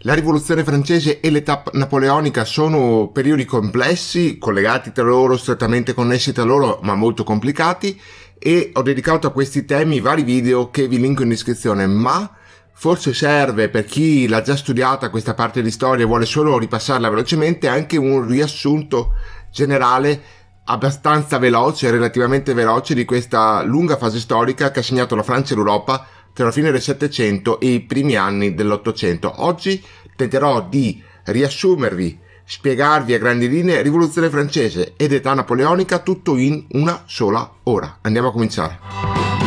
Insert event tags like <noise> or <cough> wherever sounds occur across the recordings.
La rivoluzione francese e l'età napoleonica sono periodi complessi, collegati tra loro, strettamente connessi tra loro, ma molto complicati e ho dedicato a questi temi vari video che vi linko in descrizione, ma forse serve per chi l'ha già studiata questa parte di storia e vuole solo ripassarla velocemente anche un riassunto generale abbastanza veloce, relativamente veloce di questa lunga fase storica che ha segnato la Francia e l'Europa tra la fine del Settecento e i primi anni dell'Ottocento. Oggi tenterò di riassumervi, spiegarvi a grandi linee rivoluzione francese ed età napoleonica tutto in una sola ora. Andiamo a cominciare.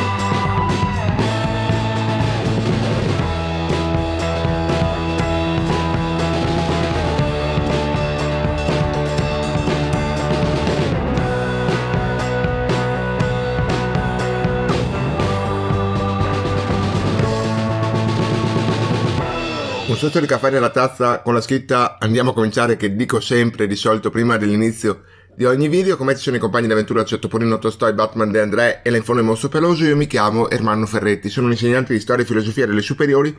Un socio di caffè nella tazza con la scritta andiamo a cominciare che dico sempre di solito prima dell'inizio di ogni video, come ci sono i compagni d'avventura Topolino Tostoi, Batman De André e l'infono Mostro Peloso, io mi chiamo Ermanno Ferretti, sono un insegnante di storia e filosofia delle superiori,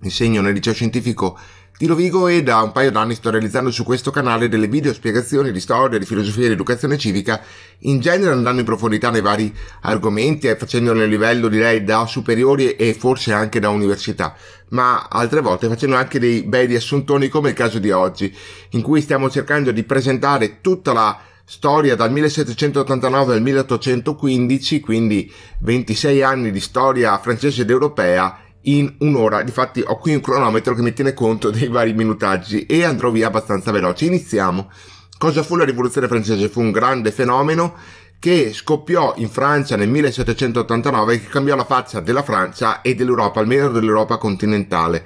insegno nel liceo scientifico di Lovigo e da un paio d'anni sto realizzando su questo canale delle video spiegazioni di storia, di filosofia e di educazione civica, in genere andando in profondità nei vari argomenti e facendone a livello direi da superiori e forse anche da università, ma altre volte facendo anche dei bei riassuntoni come il caso di oggi, in cui stiamo cercando di presentare tutta la storia dal 1789 al 1815, quindi 26 anni di storia francese ed europea in un'ora. Difatti ho qui un cronometro che mi tiene conto dei vari minutaggi e andrò via abbastanza veloce. Iniziamo. Cosa fu la rivoluzione francese? Fu un grande fenomeno che scoppiò in Francia nel 1789 e che cambiò la faccia della Francia e dell'Europa, almeno dell'Europa continentale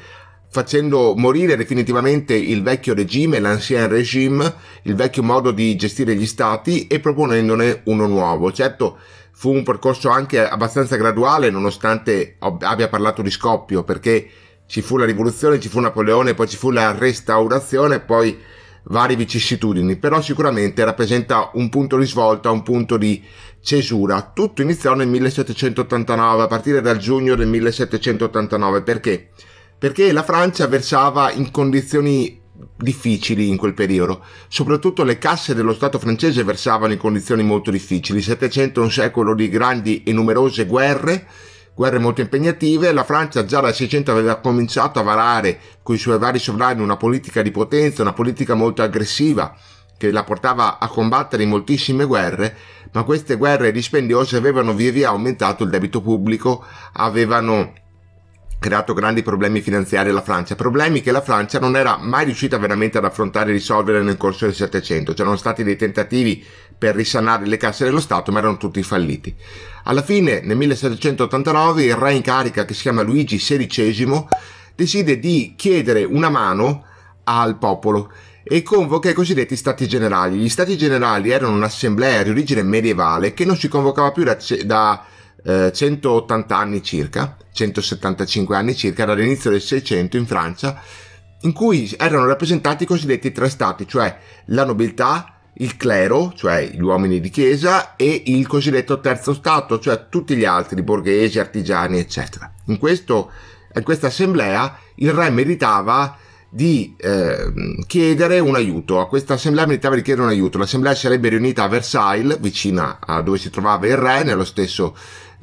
facendo morire definitivamente il vecchio regime, l'ancien regime, il vecchio modo di gestire gli stati e proponendone uno nuovo. Certo, fu un percorso anche abbastanza graduale, nonostante abbia parlato di scoppio, perché ci fu la rivoluzione, ci fu Napoleone, poi ci fu la restaurazione, poi varie vicissitudini, però sicuramente rappresenta un punto di svolta, un punto di cesura. Tutto iniziò nel 1789, a partire dal giugno del 1789, perché? Perché la Francia versava in condizioni difficili in quel periodo. Soprattutto le casse dello Stato francese versavano in condizioni molto difficili. Il Settecento è un secolo di grandi e numerose guerre, guerre molto impegnative. La Francia già dal 600 aveva cominciato a varare con i suoi vari sovrani una politica di potenza, una politica molto aggressiva che la portava a combattere in moltissime guerre, ma queste guerre dispendiose avevano via via aumentato il debito pubblico, avevano creato grandi problemi finanziari alla Francia, problemi che la Francia non era mai riuscita veramente ad affrontare e risolvere nel corso del Settecento. C'erano stati dei tentativi per risanare le casse dello Stato, ma erano tutti falliti. Alla fine, nel 1789, il re in carica, che si chiama Luigi XVI, decide di chiedere una mano al popolo e convoca i cosiddetti stati generali. Gli stati generali erano un'assemblea di origine medievale che non si convocava più da, da 180 eh, anni circa, 175 anni circa, dall'inizio del 600 in Francia, in cui erano rappresentati i cosiddetti tre stati, cioè la nobiltà, il clero, cioè gli uomini di chiesa, e il cosiddetto terzo stato, cioè tutti gli altri, borghesi, artigiani, eccetera. In, questo, in questa assemblea il re meritava di eh, chiedere un aiuto. A questa assemblea meritava di chiedere un aiuto. L'assemblea sarebbe riunita a Versailles, vicina a dove si trovava il re, nello stesso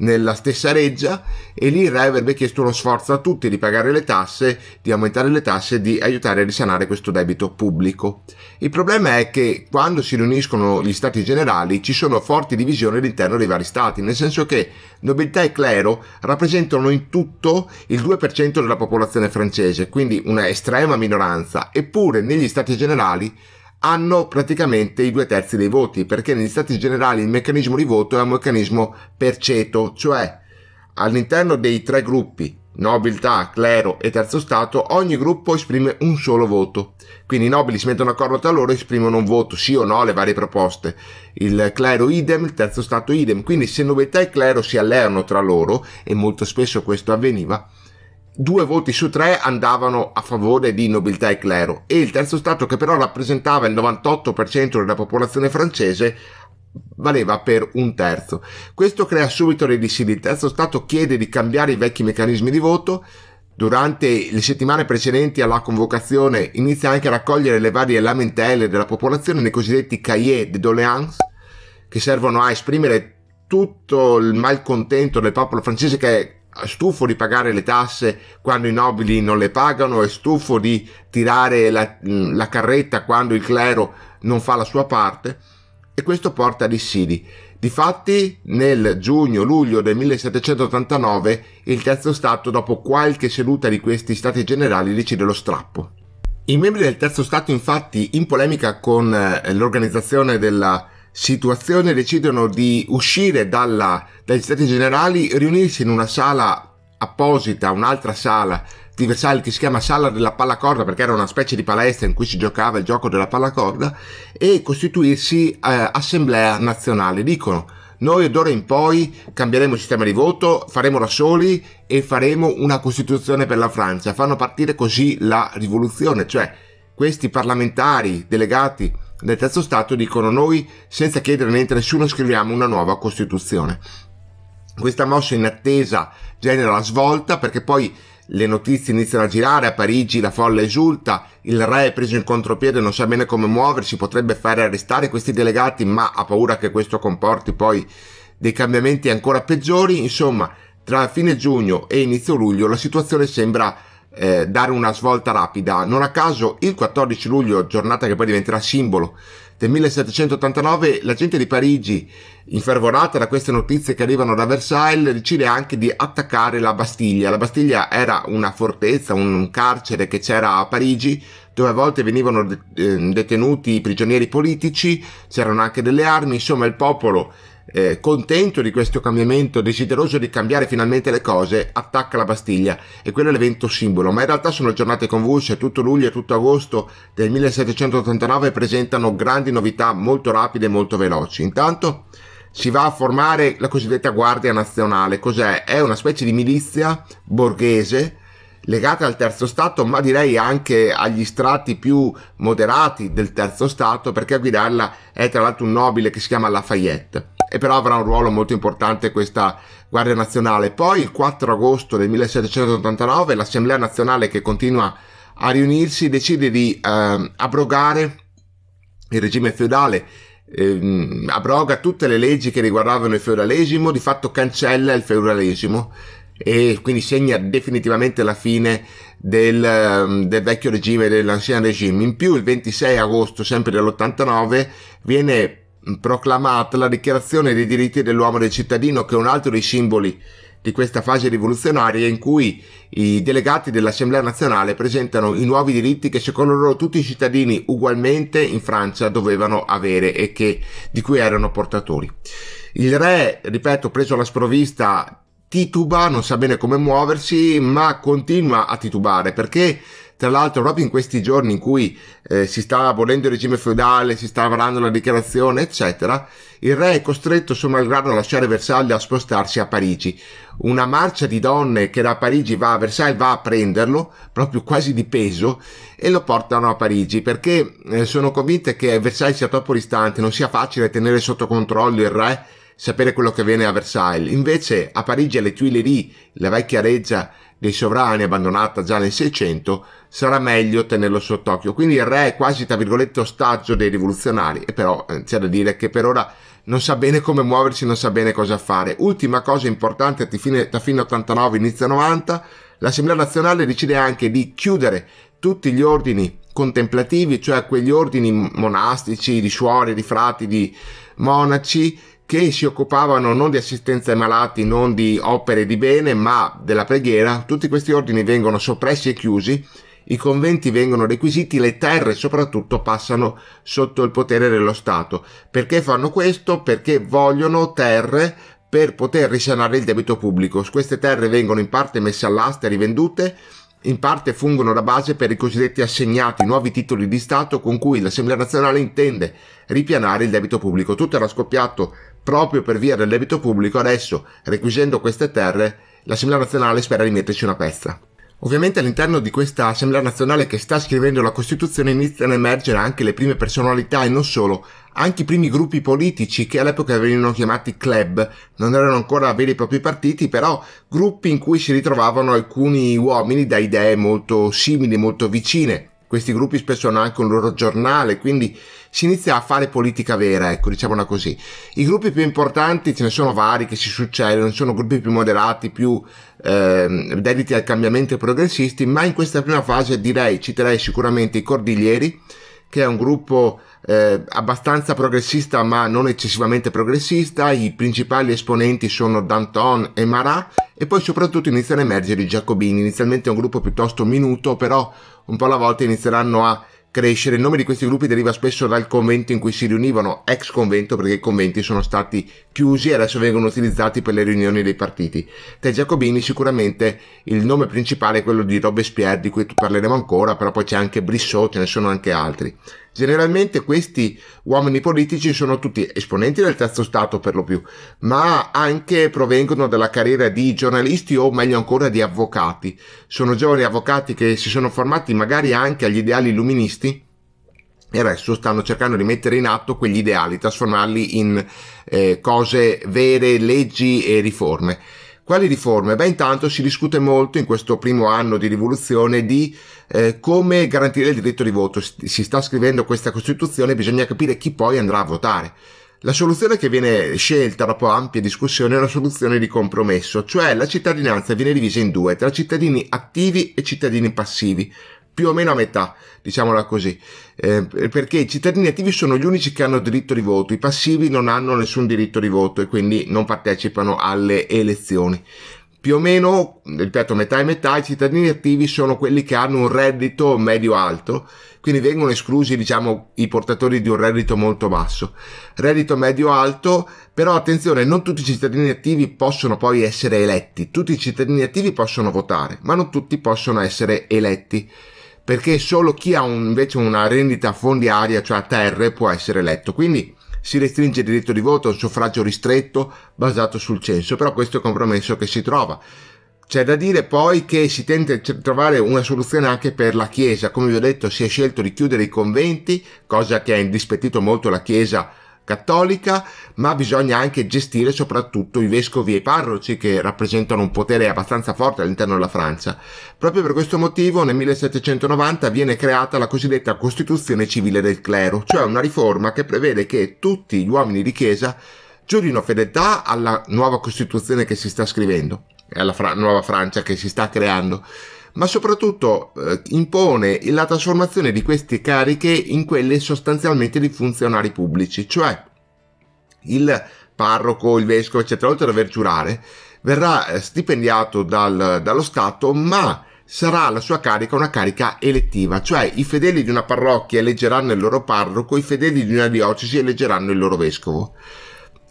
nella stessa reggia e lì il re avrebbe chiesto uno sforzo a tutti di pagare le tasse, di aumentare le tasse di aiutare a risanare questo debito pubblico. Il problema è che quando si riuniscono gli stati generali ci sono forti divisioni all'interno dei vari stati, nel senso che nobiltà e clero rappresentano in tutto il 2% della popolazione francese, quindi una estrema minoranza, eppure negli stati generali hanno praticamente i due terzi dei voti, perché negli stati generali il meccanismo di voto è un meccanismo per ceto, cioè all'interno dei tre gruppi, nobiltà, clero e terzo stato, ogni gruppo esprime un solo voto. Quindi i nobili si mettono d'accordo tra loro e esprimono un voto, sì o no, alle varie proposte. Il clero idem, il terzo stato idem. Quindi se nobiltà e clero si alleano tra loro, e molto spesso questo avveniva, due voti su tre andavano a favore di nobiltà e clero e il terzo stato che però rappresentava il 98% della popolazione francese valeva per un terzo. Questo crea subito dei dissidi. Il terzo stato chiede di cambiare i vecchi meccanismi di voto. Durante le settimane precedenti alla convocazione inizia anche a raccogliere le varie lamentele della popolazione nei cosiddetti cahiers de doléances che servono a esprimere tutto il malcontento del popolo francese che è stufo di pagare le tasse quando i nobili non le pagano, è stufo di tirare la, mm, la carretta quando il clero non fa la sua parte e questo porta a dissidi. Difatti nel giugno-luglio del 1789 il terzo Stato dopo qualche seduta di questi Stati Generali decide lo strappo. I membri del terzo Stato infatti in polemica con eh, l'organizzazione della situazione decidono di uscire dalla, dagli stati generali, riunirsi in una sala apposita, un'altra sala di Versailles che si chiama Sala della Pallacorda perché era una specie di palestra in cui si giocava il gioco della pallacorda e costituirsi eh, assemblea nazionale. Dicono noi d'ora in poi cambieremo il sistema di voto, faremo da soli e faremo una costituzione per la Francia. Fanno partire così la rivoluzione, cioè questi parlamentari delegati nel terzo stato dicono noi, senza chiedere niente a nessuno, scriviamo una nuova Costituzione. Questa mossa in attesa genera la svolta perché poi le notizie iniziano a girare, a Parigi la folla esulta, il re è preso in contropiede, non sa bene come muoversi, potrebbe fare arrestare questi delegati, ma ha paura che questo comporti poi dei cambiamenti ancora peggiori. Insomma, tra fine giugno e inizio luglio la situazione sembra eh, dare una svolta rapida. Non a caso il 14 luglio, giornata che poi diventerà simbolo del 1789, la gente di Parigi, infervorata da queste notizie che arrivano da Versailles, decide anche di attaccare la Bastiglia. La Bastiglia era una fortezza, un carcere che c'era a Parigi, dove a volte venivano eh, detenuti prigionieri politici, c'erano anche delle armi, insomma il popolo eh, contento di questo cambiamento, desideroso di cambiare finalmente le cose, attacca la Bastiglia e quello è l'evento simbolo, ma in realtà sono giornate convulse, tutto luglio e tutto agosto del 1789 presentano grandi novità molto rapide e molto veloci. Intanto si va a formare la cosiddetta Guardia Nazionale, cos'è? È una specie di milizia borghese legata al terzo stato, ma direi anche agli strati più moderati del terzo stato, perché a guidarla è tra l'altro un nobile che si chiama Lafayette e però avrà un ruolo molto importante questa Guardia Nazionale. Poi il 4 agosto del 1789 l'Assemblea Nazionale che continua a riunirsi decide di eh, abrogare il regime feudale, eh, abroga tutte le leggi che riguardavano il feudalesimo, di fatto cancella il feudalesimo e quindi segna definitivamente la fine del, ehm, del vecchio regime, dell'ancien regime. In più il 26 agosto sempre dell'89 viene proclamata la Dichiarazione dei diritti dell'uomo e del cittadino, che è un altro dei simboli di questa fase rivoluzionaria in cui i delegati dell'Assemblea nazionale presentano i nuovi diritti che secondo loro tutti i cittadini ugualmente in Francia dovevano avere e che, di cui erano portatori. Il re, ripeto, preso alla sprovvista, tituba, non sa bene come muoversi, ma continua a titubare perché tra l'altro, proprio in questi giorni in cui eh, si sta abolendo il regime feudale, si sta varando la dichiarazione, eccetera, il re è costretto, suo malgrado, a lasciare Versailles a spostarsi a Parigi. Una marcia di donne che da Parigi va a Versailles va a prenderlo, proprio quasi di peso, e lo portano a Parigi perché eh, sono convinte che Versailles sia troppo distante, non sia facile tenere sotto controllo il re sapere quello che avviene a Versailles. Invece a Parigi alle Tuileries, la vecchia reggia dei sovrani abbandonata già nel 600, sarà meglio tenerlo sott'occhio. Quindi il re è quasi, tra virgolette, ostaggio dei rivoluzionari, e però eh, c'è da dire che per ora non sa bene come muoversi, non sa bene cosa fare. Ultima cosa importante, da fine, da fine 89, inizio 90, l'Assemblea nazionale decide anche di chiudere tutti gli ordini contemplativi, cioè quegli ordini monastici, di suore, di frati, di monaci, che si occupavano non di assistenza ai malati, non di opere di bene, ma della preghiera, tutti questi ordini vengono soppressi e chiusi, i conventi vengono requisiti, le terre soprattutto passano sotto il potere dello Stato. Perché fanno questo? Perché vogliono terre per poter risanare il debito pubblico. Queste terre vengono in parte messe all'asta e rivendute, in parte fungono da base per i cosiddetti assegnati, nuovi titoli di Stato con cui l'Assemblea nazionale intende ripianare il debito pubblico. Tutto era scoppiato proprio per via del debito pubblico adesso, requisendo queste terre, l'Assemblea nazionale spera di metterci una pezza. Ovviamente all'interno di questa Assemblea nazionale che sta scrivendo la Costituzione iniziano a emergere anche le prime personalità e non solo, anche i primi gruppi politici che all'epoca venivano chiamati club, non erano ancora veri e propri partiti, però gruppi in cui si ritrovavano alcuni uomini da idee molto simili, molto vicine. Questi gruppi spesso hanno anche un loro giornale, quindi si inizia a fare politica vera, ecco, diciamola così. I gruppi più importanti ce ne sono vari che si succedono, ci sono gruppi più moderati, più eh, dediti al cambiamento e progressisti, ma in questa prima fase direi, citerei sicuramente i Cordiglieri, che è un gruppo eh, abbastanza progressista ma non eccessivamente progressista, i principali esponenti sono Danton e Marat e poi soprattutto iniziano a emergere i Giacobini, inizialmente è un gruppo piuttosto minuto, però un po' alla volta inizieranno a crescere. Il nome di questi gruppi deriva spesso dal convento in cui si riunivano, ex convento perché i conventi sono stati chiusi e adesso vengono utilizzati per le riunioni dei partiti. Tra i giacobini sicuramente il nome principale è quello di Robespierre, di cui parleremo ancora, però poi c'è anche Brissot, ce ne sono anche altri. Generalmente questi uomini politici sono tutti esponenti del terzo stato per lo più, ma anche provengono dalla carriera di giornalisti o meglio ancora di avvocati. Sono giovani avvocati che si sono formati magari anche agli ideali illuministi e adesso stanno cercando di mettere in atto quegli ideali, trasformarli in eh, cose vere, leggi e riforme. Quali riforme? Beh, intanto si discute molto in questo primo anno di rivoluzione di eh, come garantire il diritto di voto. Si sta scrivendo questa Costituzione, bisogna capire chi poi andrà a votare. La soluzione che viene scelta dopo ampie discussioni è una soluzione di compromesso, cioè la cittadinanza viene divisa in due, tra cittadini attivi e cittadini passivi più o meno a metà, diciamola così, eh, perché i cittadini attivi sono gli unici che hanno diritto di voto, i passivi non hanno nessun diritto di voto e quindi non partecipano alle elezioni. Più o meno, ripeto, metà e metà, i cittadini attivi sono quelli che hanno un reddito medio-alto, quindi vengono esclusi, diciamo, i portatori di un reddito molto basso. Reddito medio-alto, però attenzione, non tutti i cittadini attivi possono poi essere eletti, tutti i cittadini attivi possono votare, ma non tutti possono essere eletti perché solo chi ha un, invece una rendita fondiaria, cioè a terre, può essere eletto. Quindi si restringe il diritto di voto a un suffragio ristretto basato sul censo, però questo è il compromesso che si trova. C'è da dire poi che si tenta di trovare una soluzione anche per la Chiesa. Come vi ho detto, si è scelto di chiudere i conventi, cosa che ha indispettito molto la Chiesa cattolica, ma bisogna anche gestire soprattutto i vescovi e i parroci che rappresentano un potere abbastanza forte all'interno della Francia. Proprio per questo motivo nel 1790 viene creata la cosiddetta Costituzione civile del clero, cioè una riforma che prevede che tutti gli uomini di chiesa giurino fedeltà alla nuova Costituzione che si sta scrivendo, alla Fra- nuova Francia che si sta creando ma soprattutto eh, impone la trasformazione di queste cariche in quelle sostanzialmente di funzionari pubblici, cioè il parroco, il vescovo, eccetera, oltre ad aver giurare, verrà eh, stipendiato dal, dallo Stato, ma sarà la sua carica una carica elettiva, cioè i fedeli di una parrocchia eleggeranno il loro parroco, i fedeli di una diocesi eleggeranno il loro vescovo.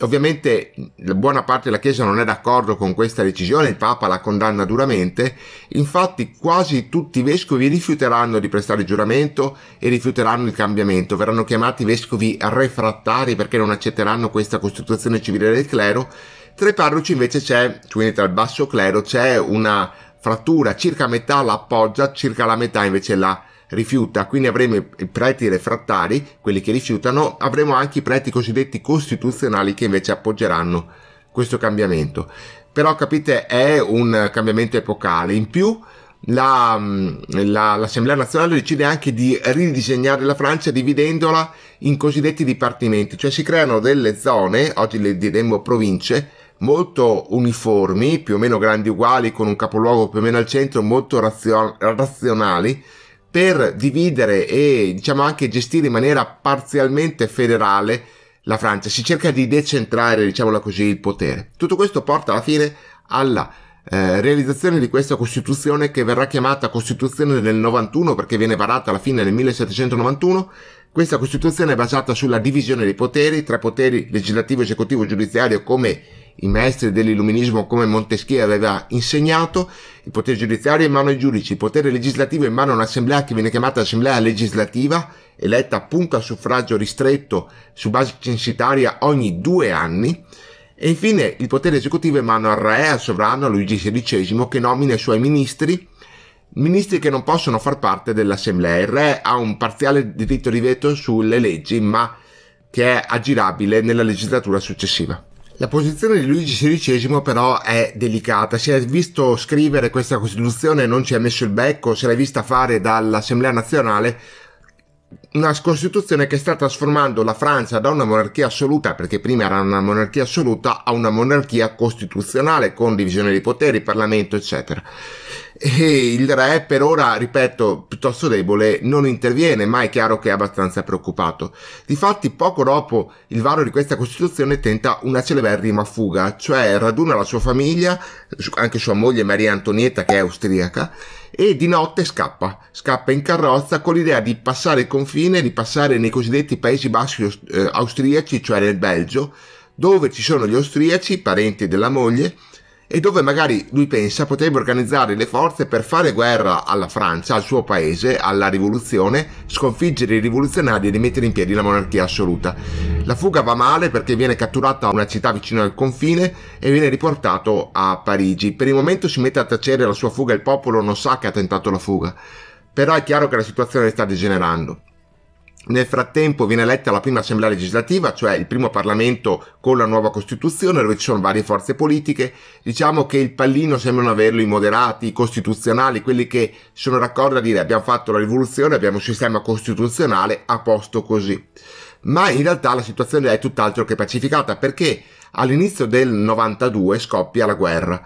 Ovviamente buona parte della Chiesa non è d'accordo con questa decisione, il Papa la condanna duramente, infatti quasi tutti i vescovi rifiuteranno di prestare giuramento e rifiuteranno il cambiamento, verranno chiamati vescovi refrattari perché non accetteranno questa costituzione civile del clero, tra i parroci invece c'è, quindi tra il basso clero, c'è una frattura, circa metà la appoggia, circa la metà invece la rifiuta, quindi avremo i preti refrattari, quelli che rifiutano, avremo anche i preti cosiddetti costituzionali che invece appoggeranno questo cambiamento. Però capite, è un cambiamento epocale. In più, la, la, l'Assemblea nazionale decide anche di ridisegnare la Francia dividendola in cosiddetti dipartimenti, cioè si creano delle zone, oggi le diremmo province, molto uniformi, più o meno grandi uguali, con un capoluogo più o meno al centro, molto razio- razionali, per dividere e diciamo anche gestire in maniera parzialmente federale la Francia, si cerca di decentrare, diciamola così, il potere. Tutto questo porta alla fine alla eh, realizzazione di questa Costituzione che verrà chiamata Costituzione del 91 perché viene varata alla fine del 1791. Questa Costituzione è basata sulla divisione dei poteri tra poteri legislativo, esecutivo, e giudiziario come i maestri dell'illuminismo come Montesquieu aveva insegnato, il potere giudiziario in mano ai giudici, il potere legislativo in mano a un'assemblea che viene chiamata assemblea legislativa, eletta appunto a suffragio ristretto su base censitaria ogni due anni, e infine il potere esecutivo in mano al re, al sovrano, Luigi XVI, che nomina i suoi ministri, ministri che non possono far parte dell'assemblea. Il re ha un parziale diritto di veto sulle leggi, ma che è aggirabile nella legislatura successiva. La posizione di Luigi XVI però è delicata, si è visto scrivere questa Costituzione non ci ha messo il becco, se l'è vista fare dall'Assemblea nazionale una Costituzione che sta trasformando la Francia da una monarchia assoluta, perché prima era una monarchia assoluta, a una monarchia costituzionale con divisione di poteri, Parlamento, eccetera e il re per ora, ripeto, piuttosto debole, non interviene, ma è chiaro che è abbastanza preoccupato. Difatti, poco dopo il varo di questa Costituzione tenta una celeberrima fuga, cioè raduna la sua famiglia, anche sua moglie Maria Antonietta che è austriaca, e di notte scappa, scappa in carrozza con l'idea di passare il confine, di passare nei cosiddetti Paesi Bassi eh, austriaci, cioè nel Belgio, dove ci sono gli austriaci, parenti della moglie, e dove magari lui pensa potrebbe organizzare le forze per fare guerra alla Francia, al suo paese, alla rivoluzione, sconfiggere i rivoluzionari e rimettere in piedi la monarchia assoluta. La fuga va male perché viene catturata una città vicino al confine e viene riportato a Parigi. Per il momento si mette a tacere la sua fuga e il popolo non sa che ha tentato la fuga. Però è chiaro che la situazione sta degenerando. Nel frattempo viene eletta la prima assemblea legislativa, cioè il primo Parlamento con la nuova Costituzione, dove ci sono varie forze politiche. Diciamo che il pallino sembrano averlo i moderati, i costituzionali, quelli che sono d'accordo a dire abbiamo fatto la rivoluzione, abbiamo un sistema costituzionale a posto così. Ma in realtà la situazione è tutt'altro che pacificata, perché all'inizio del 92 scoppia la guerra.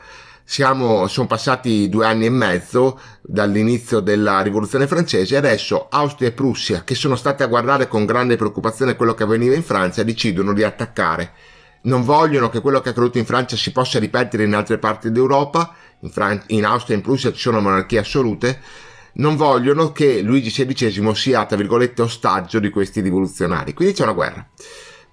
Siamo, sono passati due anni e mezzo, dall'inizio della rivoluzione francese, adesso Austria e Prussia, che sono state a guardare con grande preoccupazione quello che avveniva in Francia, decidono di attaccare. Non vogliono che quello che è accaduto in Francia si possa ripetere in altre parti d'Europa, in, Fran- in Austria e in Prussia ci sono monarchie assolute, non vogliono che Luigi XVI sia, tra virgolette, ostaggio di questi rivoluzionari. Quindi c'è una guerra.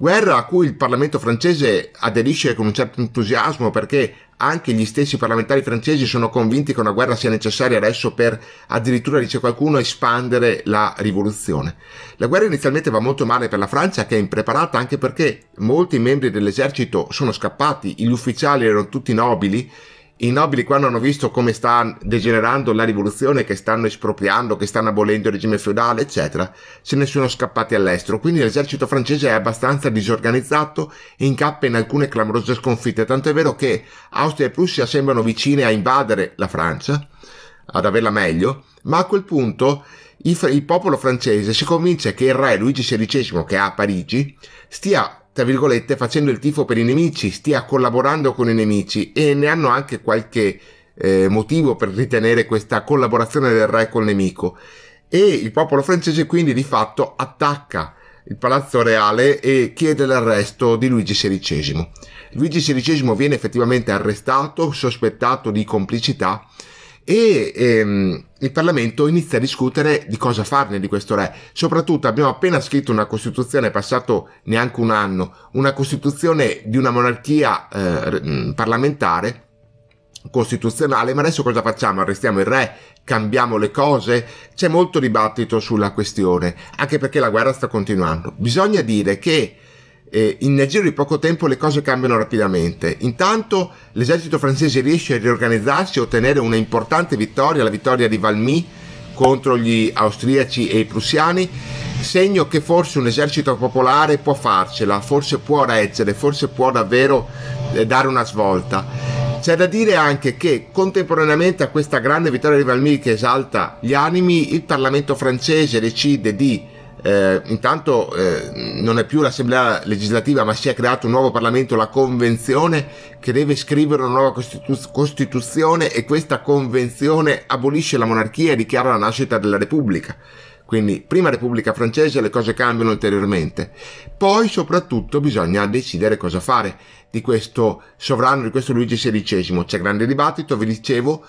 Guerra a cui il Parlamento francese aderisce con un certo entusiasmo perché anche gli stessi parlamentari francesi sono convinti che una guerra sia necessaria adesso per addirittura, dice qualcuno, espandere la rivoluzione. La guerra inizialmente va molto male per la Francia che è impreparata anche perché molti membri dell'esercito sono scappati, gli ufficiali erano tutti nobili i nobili quando hanno visto come sta degenerando la rivoluzione, che stanno espropriando, che stanno abolendo il regime feudale, eccetera, se ne sono scappati all'estero. Quindi l'esercito francese è abbastanza disorganizzato e incappa in alcune clamorose sconfitte. Tanto è vero che Austria e Prussia sembrano vicine a invadere la Francia, ad averla meglio, ma a quel punto il, popolo francese si convince che il re Luigi XVI, che è a Parigi, stia tra virgolette, facendo il tifo per i nemici, stia collaborando con i nemici e ne hanno anche qualche eh, motivo per ritenere questa collaborazione del re col nemico. E il popolo francese quindi di fatto attacca il palazzo reale e chiede l'arresto di Luigi XVI. Luigi XVI viene effettivamente arrestato, sospettato di complicità e ehm, il Parlamento inizia a discutere di cosa farne di questo re. Soprattutto abbiamo appena scritto una Costituzione, è passato neanche un anno, una Costituzione di una monarchia eh, mm, parlamentare costituzionale, ma adesso cosa facciamo? Arrestiamo il re? Cambiamo le cose? C'è molto dibattito sulla questione, anche perché la guerra sta continuando. Bisogna dire che eh, in giro di poco tempo le cose cambiano rapidamente. Intanto l'esercito francese riesce a riorganizzarsi e ottenere una importante vittoria, la vittoria di Valmy contro gli austriaci e i prussiani, segno che forse un esercito popolare può farcela, forse può reggere, forse può davvero eh, dare una svolta. C'è da dire anche che contemporaneamente a questa grande vittoria di Valmy che esalta gli animi, il Parlamento francese decide di eh, intanto eh, non è più l'assemblea legislativa ma si è creato un nuovo Parlamento, la Convenzione che deve scrivere una nuova Costitu- Costituzione e questa Convenzione abolisce la monarchia e dichiara la nascita della Repubblica. Quindi prima Repubblica francese le cose cambiano ulteriormente. Poi soprattutto bisogna decidere cosa fare di questo sovrano, di questo Luigi XVI. C'è grande dibattito, vi dicevo,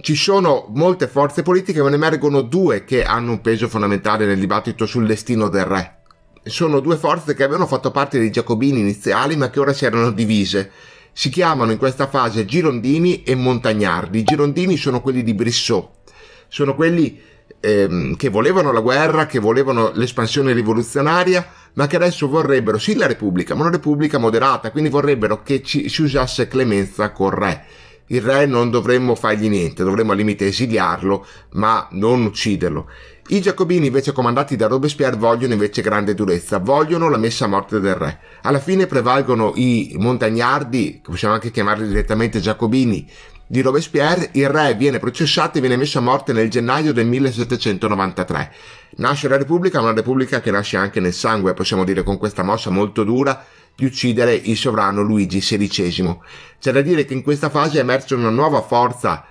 ci sono molte forze politiche, ma ne emergono due che hanno un peso fondamentale nel dibattito sul destino del re. Sono due forze che avevano fatto parte dei giacobini iniziali, ma che ora si erano divise. Si chiamano in questa fase Girondini e Montagnardi. I Girondini sono quelli di Brissot, sono quelli ehm, che volevano la guerra, che volevano l'espansione rivoluzionaria, ma che adesso vorrebbero sì la Repubblica, ma una Repubblica moderata, quindi vorrebbero che ci, si usasse clemenza col re il re non dovremmo fargli niente, dovremmo al limite esiliarlo, ma non ucciderlo. I giacobini, invece comandati da Robespierre, vogliono invece grande durezza, vogliono la messa a morte del re. Alla fine prevalgono i montagnardi, che possiamo anche chiamarli direttamente giacobini, di Robespierre, il re viene processato e viene messo a morte nel gennaio del 1793. Nasce la Repubblica, ma una Repubblica che nasce anche nel sangue, possiamo dire, con questa mossa molto dura di uccidere il sovrano Luigi XVI. C'è da dire che in questa fase è emersa una nuova forza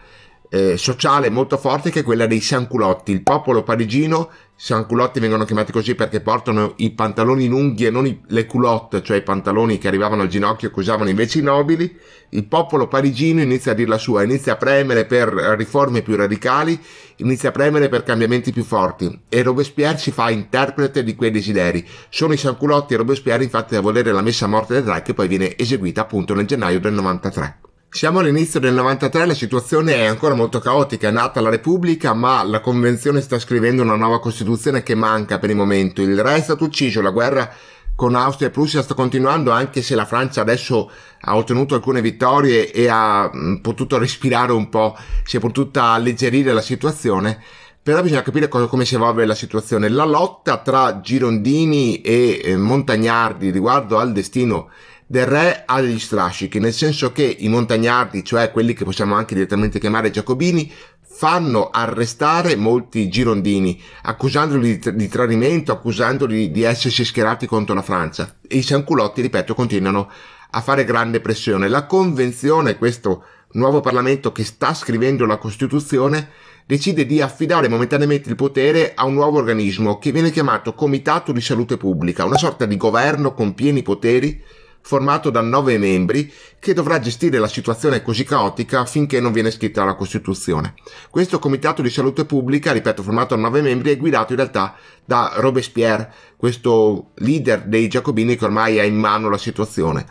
eh, sociale molto forte che è quella dei sanculotti, il popolo parigino San culotti vengono chiamati così perché portano i pantaloni in unghie, non i, le culotte, cioè i pantaloni che arrivavano al ginocchio che usavano invece i nobili, il popolo parigino inizia a dir la sua, inizia a premere per riforme più radicali, inizia a premere per cambiamenti più forti e Robespierre si fa interprete di quei desideri. Sono i San culotti e Robespierre infatti a volere la messa a morte del re che poi viene eseguita appunto nel gennaio del 93. Siamo all'inizio del 93, la situazione è ancora molto caotica, è nata la Repubblica, ma la Convenzione sta scrivendo una nuova Costituzione che manca per il momento. Il re è stato ucciso, la guerra con Austria e Prussia sta continuando anche se la Francia adesso ha ottenuto alcune vittorie e ha mm, potuto respirare un po', si è potuta alleggerire la situazione, però bisogna capire cosa, come si evolve la situazione. La lotta tra Girondini e eh, Montagnardi riguardo al destino del re ha degli strascichi, nel senso che i montagnardi, cioè quelli che possiamo anche direttamente chiamare giacobini, fanno arrestare molti girondini, accusandoli di, tradimento, accusandoli di essersi schierati contro la Francia. E i sanculotti, ripeto, continuano a fare grande pressione. La convenzione, questo nuovo Parlamento che sta scrivendo la Costituzione, decide di affidare momentaneamente il potere a un nuovo organismo che viene chiamato Comitato di Salute Pubblica, una sorta di governo con pieni poteri formato da nove membri, che dovrà gestire la situazione così caotica finché non viene scritta la Costituzione. Questo comitato di salute pubblica, ripeto, formato da nove membri, è guidato in realtà da Robespierre, questo leader dei giacobini che ormai ha in mano la situazione.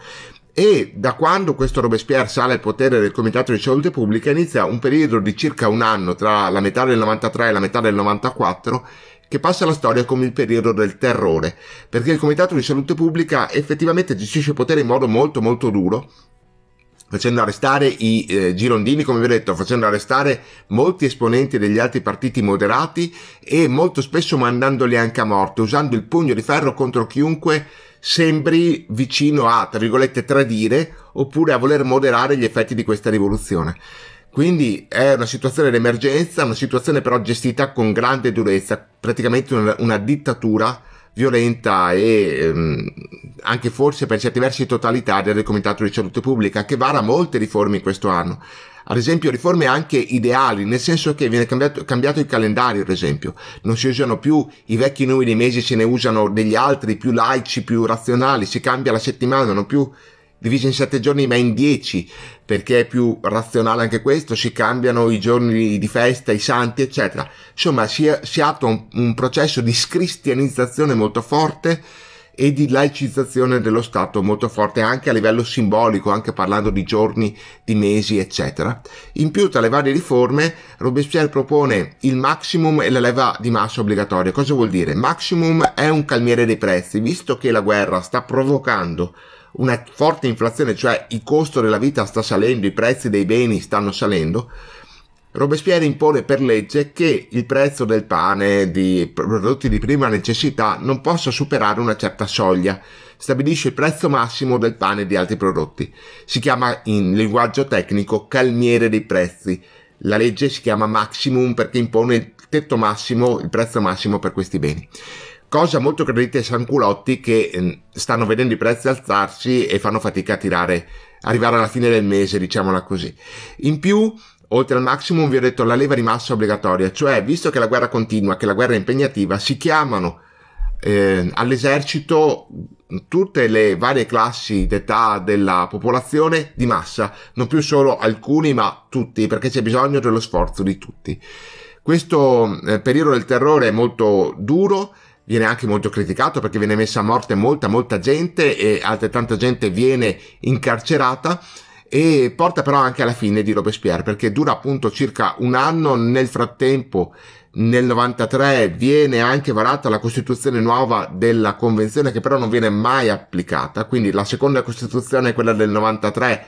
E da quando questo Robespierre sale al potere del Comitato di Salute Pubblica inizia un periodo di circa un anno, tra la metà del 93 e la metà del 94, che passa alla storia come il periodo del terrore, perché il Comitato di Salute Pubblica effettivamente gestisce il potere in modo molto molto duro, facendo arrestare i eh, girondini, come vi ho detto, facendo arrestare molti esponenti degli altri partiti moderati e molto spesso mandandoli anche a morte, usando il pugno di ferro contro chiunque sembri vicino a, tra virgolette, tradire oppure a voler moderare gli effetti di questa rivoluzione. Quindi è una situazione d'emergenza, una situazione però gestita con grande durezza, praticamente una, una dittatura violenta e ehm, anche forse per certi versi totalitaria del Comitato di Salute Pubblica che vara molte riforme in questo anno. Ad esempio riforme anche ideali, nel senso che viene cambiato, cambiato il calendario, ad esempio. Non si usano più i vecchi numeri dei mesi, se ne usano degli altri più laici, più razionali, si cambia la settimana, non più diviso in sette giorni ma in dieci perché è più razionale anche questo, si cambiano i giorni di festa, i santi eccetera. Insomma si, si attua un, un processo di scristianizzazione molto forte e di laicizzazione dello Stato molto forte anche a livello simbolico, anche parlando di giorni, di mesi, eccetera. In più, tra le varie riforme, Robespierre propone il maximum e la leva di massa obbligatoria. Cosa vuol dire? Maximum è un calmiere dei prezzi, visto che la guerra sta provocando una forte inflazione, cioè il costo della vita sta salendo, i prezzi dei beni stanno salendo, Robespierre impone per legge che il prezzo del pane, di prodotti di prima necessità, non possa superare una certa soglia. Stabilisce il prezzo massimo del pane e di altri prodotti. Si chiama in linguaggio tecnico calmiere dei prezzi. La legge si chiama maximum perché impone il tetto massimo, il prezzo massimo per questi beni cosa molto credita ai sanculotti che ehm, stanno vedendo i prezzi alzarsi e fanno fatica a tirare, arrivare alla fine del mese, diciamola così. In più, oltre al maximum, vi ho detto la leva di massa obbligatoria, cioè visto che la guerra continua, che la guerra è impegnativa, si chiamano eh, all'esercito tutte le varie classi d'età della popolazione di massa, non più solo alcuni ma tutti, perché c'è bisogno dello sforzo di tutti. Questo eh, periodo del terrore è molto duro viene anche molto criticato perché viene messa a morte molta, molta gente e altrettanta gente viene incarcerata e porta però anche alla fine di Robespierre perché dura appunto circa un anno nel frattempo nel 93 viene anche varata la Costituzione nuova della Convenzione che però non viene mai applicata, quindi la seconda Costituzione, quella del 93,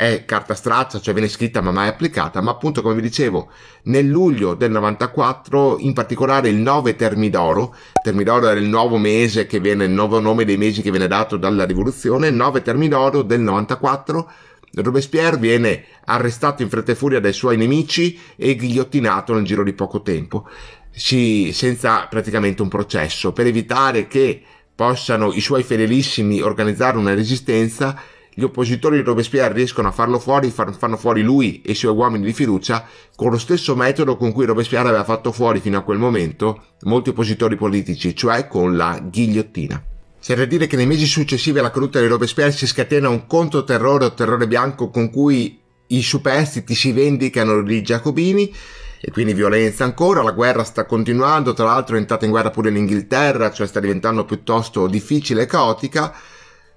è carta straccia, cioè viene scritta ma mai applicata, ma appunto come vi dicevo nel luglio del 94 in particolare il 9 Termidoro, Termidoro era il nuovo mese che viene, il nuovo nome dei mesi che viene dato dalla rivoluzione, il 9 Termidoro del 94 Robespierre viene arrestato in fretta e furia dai suoi nemici e ghigliottinato nel giro di poco tempo, si, senza praticamente un processo, per evitare che possano i suoi fedelissimi organizzare una resistenza gli oppositori di Robespierre riescono a farlo fuori, fanno fuori lui e i suoi uomini di fiducia con lo stesso metodo con cui Robespierre aveva fatto fuori fino a quel momento molti oppositori politici, cioè con la ghigliottina. C'è da dire che nei mesi successivi alla caduta di Robespierre si scatena un controterrore o terrore bianco con cui i superstiti si vendicano di giacobini e quindi violenza ancora, la guerra sta continuando, tra l'altro è entrata in guerra pure l'Inghilterra, cioè sta diventando piuttosto difficile e caotica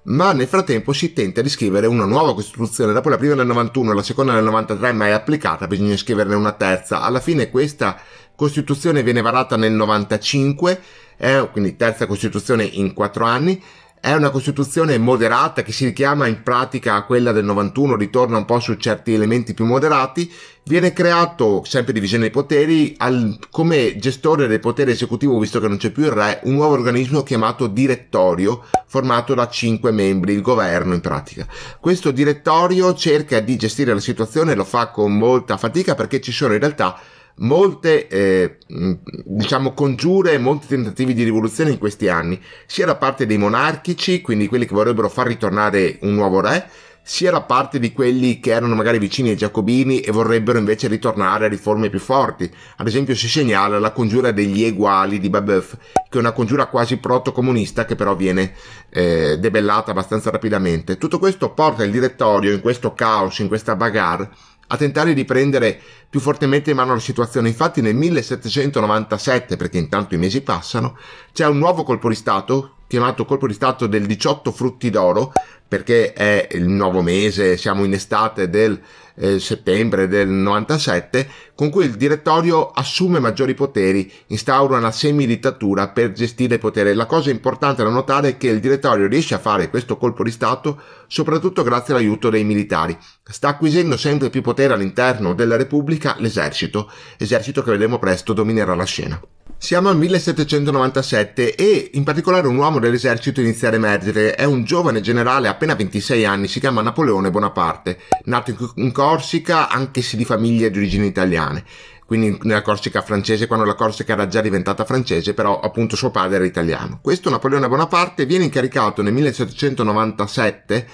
ma nel frattempo si tenta di scrivere una nuova Costituzione. Dopo la prima del 91 e la seconda del 93 mai applicata, bisogna scriverne una terza. Alla fine questa Costituzione viene varata nel 95, eh, quindi terza Costituzione in quattro anni, è una Costituzione moderata che si richiama in pratica a quella del 91, ritorna un po' su certi elementi più moderati, viene creato, sempre divisione dei poteri, al, come gestore del potere esecutivo, visto che non c'è più il re, un nuovo organismo chiamato direttorio, formato da cinque membri, il governo in pratica. Questo direttorio cerca di gestire la situazione, lo fa con molta fatica perché ci sono in realtà molte eh, mm, diciamo congiure, molti tentativi di rivoluzione in questi anni, sia da parte dei monarchici, quindi quelli che vorrebbero far ritornare un nuovo re, sia da parte di quelli che erano magari vicini ai giacobini e vorrebbero invece ritornare a riforme più forti. Ad esempio si segnala la congiura degli eguali di Babeuf, che è una congiura quasi proto-comunista che però viene eh, debellata abbastanza rapidamente. Tutto questo porta il direttorio in questo caos, in questa bagarre, a tentare di prendere più fortemente in mano la situazione. Infatti nel 1797, perché intanto i mesi passano, c'è un nuovo colpo di Stato, chiamato colpo di Stato del 18 frutti d'oro, perché è il nuovo mese, siamo in estate del eh, settembre del 97, con cui il direttorio assume maggiori poteri, instaura una semi-dittatura per gestire il potere. La cosa importante da notare è che il direttorio riesce a fare questo colpo di Stato soprattutto grazie all'aiuto dei militari. Sta acquisendo sempre più potere all'interno della Repubblica l'esercito, esercito che vedremo presto dominerà la scena. Siamo al 1797 e in particolare un uomo dell'esercito inizia ad emergere, è un giovane generale appena 26 anni, si chiama Napoleone Bonaparte, nato in Corsica anche se di famiglia di origini italiane, quindi nella Corsica francese quando la Corsica era già diventata francese, però appunto suo padre era italiano. Questo Napoleone Bonaparte viene incaricato nel 1797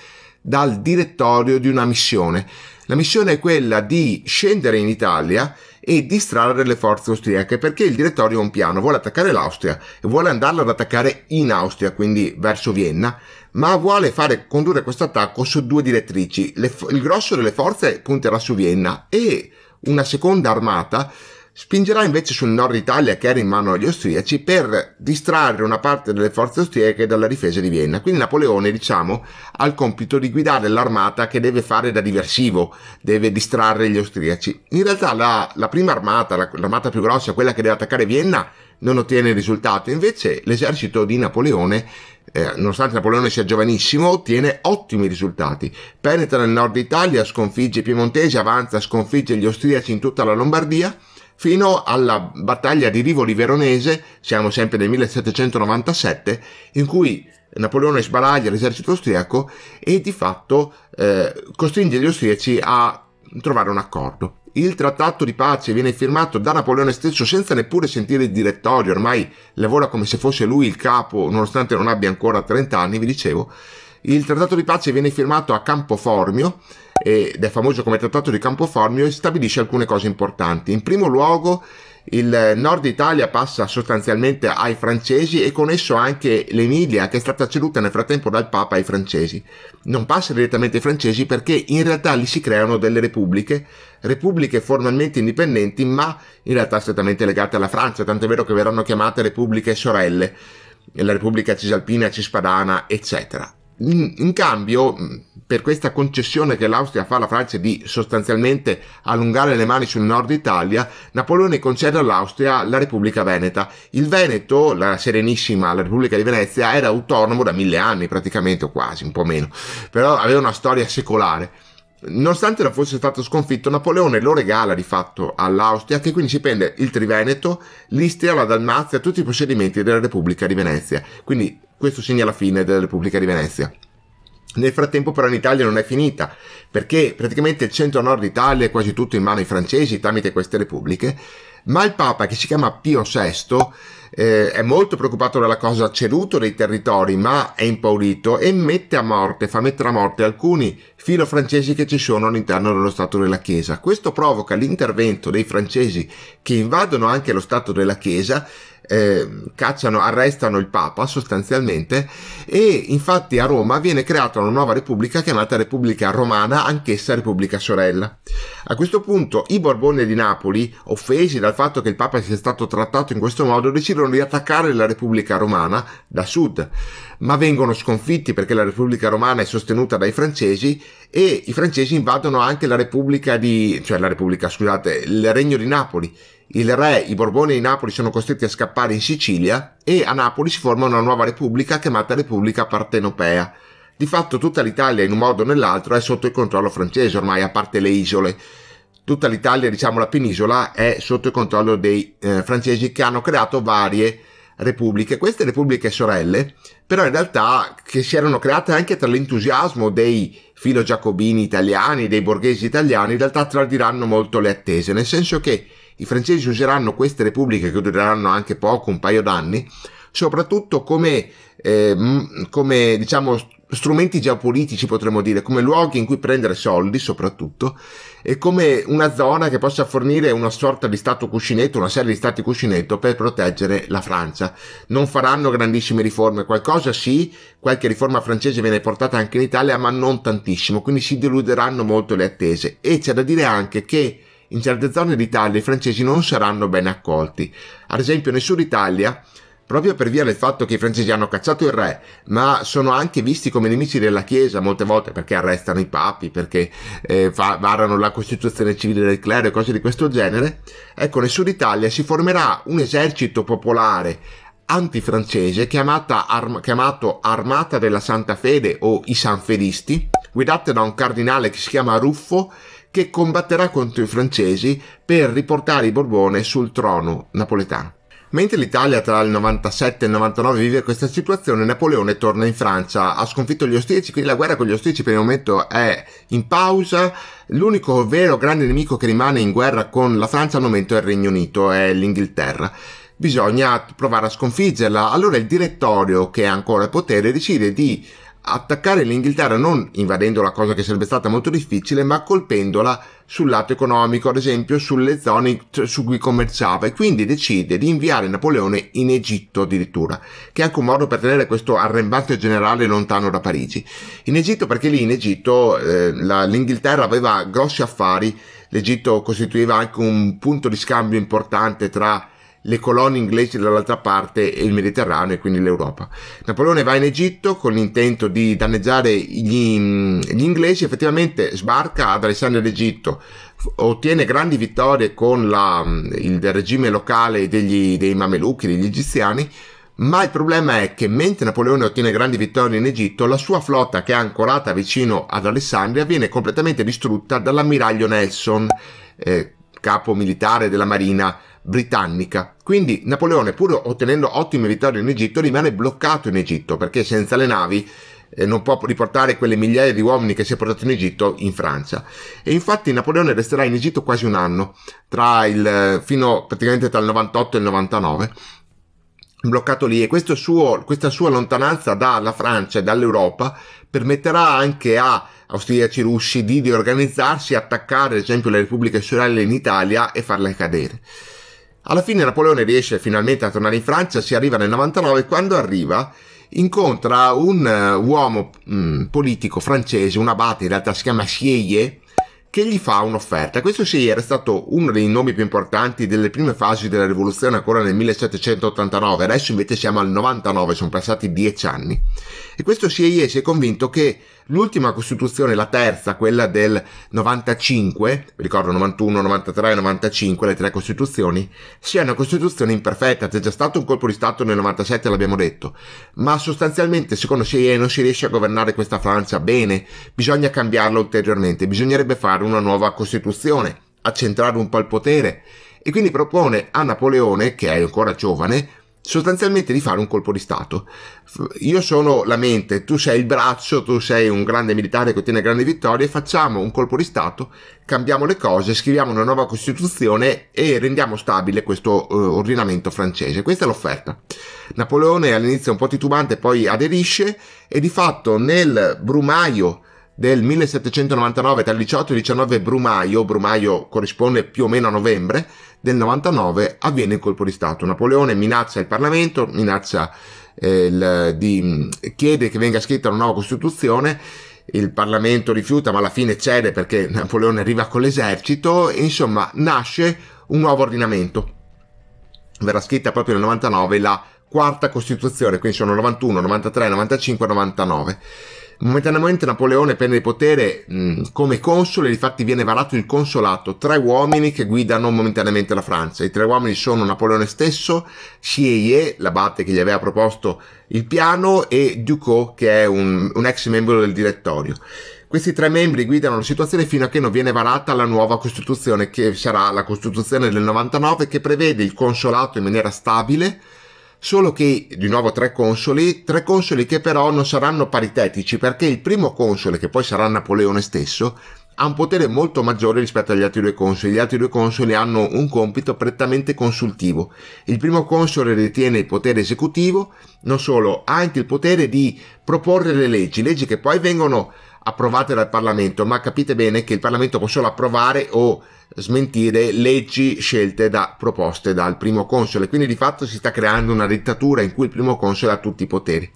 dal direttorio di una missione. La missione è quella di scendere in Italia, e distrarre le forze austriache perché il direttorio ha un piano, vuole attaccare l'Austria e vuole andarla ad attaccare in Austria, quindi verso Vienna, ma vuole fare condurre questo attacco su due direttrici. Le, il grosso delle forze punterà su Vienna e una seconda armata Spingerà invece sul nord Italia che era in mano agli austriaci per distrarre una parte delle forze austriache dalla difesa di Vienna. Quindi Napoleone, diciamo, ha il compito di guidare l'armata che deve fare da diversivo, deve distrarre gli austriaci. In realtà la, la prima armata, la, l'armata più grossa, quella che deve attaccare Vienna, non ottiene risultato. Invece l'esercito di Napoleone eh, nonostante Napoleone sia giovanissimo, ottiene ottimi risultati. Penetra nel nord Italia, sconfigge i piemontesi, avanza, sconfigge gli austriaci in tutta la Lombardia fino alla battaglia di Rivoli Veronese, siamo sempre nel 1797, in cui Napoleone sbaraglia l'esercito austriaco e di fatto eh, costringe gli austriaci a trovare un accordo. Il trattato di pace viene firmato da Napoleone stesso senza neppure sentire il direttorio, ormai lavora come se fosse lui il capo, nonostante non abbia ancora 30 anni, vi dicevo. Il trattato di pace viene firmato a Campo Formio, ed è famoso come Trattato di Campo Formio e stabilisce alcune cose importanti. In primo luogo, il nord Italia passa sostanzialmente ai francesi e con esso anche l'Emilia che è stata ceduta nel frattempo dal Papa ai francesi. Non passa direttamente ai francesi perché in realtà lì si creano delle repubbliche, repubbliche formalmente indipendenti ma in realtà strettamente legate alla Francia, tant'è vero che verranno chiamate repubbliche sorelle, la Repubblica Cisalpina, Cispadana, eccetera. in, in cambio, per questa concessione che l'Austria fa alla Francia di sostanzialmente allungare le mani sul nord Italia, Napoleone concede all'Austria la Repubblica Veneta. Il Veneto, la Serenissima, la Repubblica di Venezia, era autonomo da mille anni praticamente, o quasi, un po' meno, però aveva una storia secolare. Nonostante non fosse stato sconfitto, Napoleone lo regala di fatto all'Austria, che quindi si prende il Triveneto, l'Istria, la Dalmazia, tutti i possedimenti della Repubblica di Venezia. Quindi questo segna la fine della Repubblica di Venezia. Nel frattempo però in Italia non è finita, perché praticamente il centro-nord Italia è quasi tutto in mano ai francesi tramite queste repubbliche, ma il Papa che si chiama Pio VI eh, è molto preoccupato dalla cosa, ha ceduto dei territori, ma è impaurito e mette a morte, fa mettere a morte alcuni filo francesi che ci sono all'interno dello Stato della Chiesa. Questo provoca l'intervento dei francesi che invadono anche lo Stato della Chiesa Ehm, cacciano, arrestano il Papa sostanzialmente e infatti a Roma viene creata una nuova repubblica chiamata Repubblica Romana, anch'essa Repubblica Sorella. A questo punto i Borbone di Napoli, offesi dal fatto che il Papa sia stato trattato in questo modo, decidono di attaccare la Repubblica Romana da sud, ma vengono sconfitti perché la Repubblica Romana è sostenuta dai francesi e i francesi invadono anche la Repubblica di, cioè la Repubblica, scusate, il Regno di Napoli il re, i Borboni e i Napoli sono costretti a scappare in Sicilia e a Napoli si forma una nuova repubblica chiamata Repubblica Partenopea. Di fatto tutta l'Italia in un modo o nell'altro è sotto il controllo francese ormai, a parte le isole. Tutta l'Italia, diciamo la penisola, è sotto il controllo dei eh, francesi che hanno creato varie repubbliche. Queste repubbliche sorelle, però in realtà che si erano create anche tra l'entusiasmo dei filo giacobini italiani, dei borghesi italiani, in realtà tradiranno molto le attese, nel senso che i francesi useranno queste repubbliche che dureranno anche poco, un paio d'anni, soprattutto come, eh, come diciamo, strumenti geopolitici, potremmo dire, come luoghi in cui prendere soldi, soprattutto, e come una zona che possa fornire una sorta di stato cuscinetto, una serie di stati cuscinetto per proteggere la Francia. Non faranno grandissime riforme, qualcosa sì, qualche riforma francese viene portata anche in Italia, ma non tantissimo, quindi si deluderanno molto le attese. E c'è da dire anche che in certe zone d'Italia i francesi non saranno ben accolti. Ad esempio nel sud Italia, proprio per via del fatto che i francesi hanno cacciato il re, ma sono anche visti come nemici della Chiesa molte volte perché arrestano i papi, perché eh, varano la costituzione civile del clero e cose di questo genere, ecco nel sud Italia si formerà un esercito popolare antifrancese arm, chiamato Armata della Santa Fede o i Sanfedisti, guidato da un cardinale che si chiama Ruffo che combatterà contro i francesi per riportare i Borbone sul trono napoletano. Mentre l'Italia tra il 97 e il 99 vive questa situazione, Napoleone torna in Francia, ha sconfitto gli ostrici, quindi la guerra con gli ostrici per il momento è in pausa. L'unico vero grande nemico che rimane in guerra con la Francia al momento è il Regno Unito, è l'Inghilterra. Bisogna provare a sconfiggerla. Allora il direttorio, che ha ancora il potere, decide di attaccare l'Inghilterra non invadendo la cosa che sarebbe stata molto difficile, ma colpendola sul lato economico, ad esempio sulle zone su cui commerciava e quindi decide di inviare Napoleone in Egitto addirittura, che è anche un modo per tenere questo arrembato generale lontano da Parigi. In Egitto perché lì in Egitto eh, la, l'Inghilterra aveva grossi affari, l'Egitto costituiva anche un punto di scambio importante tra le colonie inglesi dall'altra parte e il Mediterraneo e quindi l'Europa. Napoleone va in Egitto con l'intento di danneggiare gli, mm, gli inglesi, effettivamente sbarca ad Alessandria d'Egitto, ottiene grandi vittorie con la, mm, il regime locale degli, dei mamelucchi, degli egiziani, ma il problema è che mentre Napoleone ottiene grandi vittorie in Egitto, la sua flotta che è ancorata vicino ad Alessandria viene completamente distrutta dall'ammiraglio Nelson, eh, capo militare della marina britannica. Quindi Napoleone, pur ottenendo ottime vittorie in Egitto, rimane bloccato in Egitto perché senza le navi eh, non può riportare quelle migliaia di uomini che si è portato in Egitto in Francia. E infatti Napoleone resterà in Egitto quasi un anno, tra il, eh, fino praticamente tra il 98 e il 99 bloccato lì e suo, questa sua lontananza dalla Francia e dall'Europa permetterà anche a austriaci russi di riorganizzarsi, attaccare ad esempio le repubbliche sorelle in Italia e farle cadere. Alla fine Napoleone riesce finalmente a tornare in Francia, si arriva nel 99 e quando arriva incontra un eh, uomo mh, mm, politico francese, un abate, in realtà si chiama Sieye, che gli fa un'offerta. Questo Sieye era stato uno dei nomi più importanti delle prime fasi della rivoluzione ancora nel 1789, adesso invece siamo al 99, sono passati dieci anni. E questo Sieye si è convinto che L'ultima Costituzione, la terza, quella del 95, ricordo 91, 93 95, le tre Costituzioni, sia una Costituzione imperfetta, c'è già stato un colpo di Stato nel 97, l'abbiamo detto, ma sostanzialmente secondo Cheyenne non si riesce a governare questa Francia bene, bisogna cambiarla ulteriormente, bisognerebbe fare una nuova Costituzione, accentrare un po' il potere, e quindi propone a Napoleone, che è ancora giovane, sostanzialmente di fare un colpo di Stato. Io sono la mente, tu sei il braccio, tu sei un grande militare che ottiene grandi vittorie, facciamo un colpo di Stato, cambiamo le cose, scriviamo una nuova Costituzione e rendiamo stabile questo eh, ordinamento francese. Questa è l'offerta. Napoleone all'inizio un po' titubante, poi aderisce e di fatto nel brumaio del 1799 tra il 18 e il 19 brumaio, brumaio corrisponde più o meno a novembre, del 99 avviene il colpo di Stato. Napoleone minaccia il Parlamento, minaccia eh, il, di, mm, chiede che venga scritta una nuova Costituzione il Parlamento rifiuta, ma alla fine cede perché <laughs> Napoleone arriva con l'esercito, e insomma nasce un nuovo ordinamento. Verrà scritta proprio nel 99 la quarta Costituzione, quindi sono 91, 93, 95, 99. Momentaneamente Napoleone prende il potere mh, mm, come console, infatti viene varato il consolato, tre uomini che guidano momentaneamente la Francia. I tre uomini sono Napoleone stesso, Chieie, l'abate che gli aveva proposto il piano, e Ducot, che è un, un ex membro del direttorio. Questi tre membri guidano la situazione fino a che non viene varata la nuova Costituzione, che sarà la Costituzione del 99, che prevede il consolato in maniera stabile, solo che di nuovo tre consoli, tre consoli che però non saranno paritetici perché il primo console, che poi sarà Napoleone stesso, ha un potere molto maggiore rispetto agli altri due consoli. Gli altri due consoli hanno un compito prettamente consultivo. Il primo console ritiene il potere esecutivo, non solo, ha anche il potere di proporre le leggi, leggi che poi vengono approvate dal Parlamento, ma capite bene che il Parlamento può solo approvare o smentire leggi scelte da proposte dal primo console, quindi di fatto si sta creando una dittatura in cui il primo console ha tutti i poteri.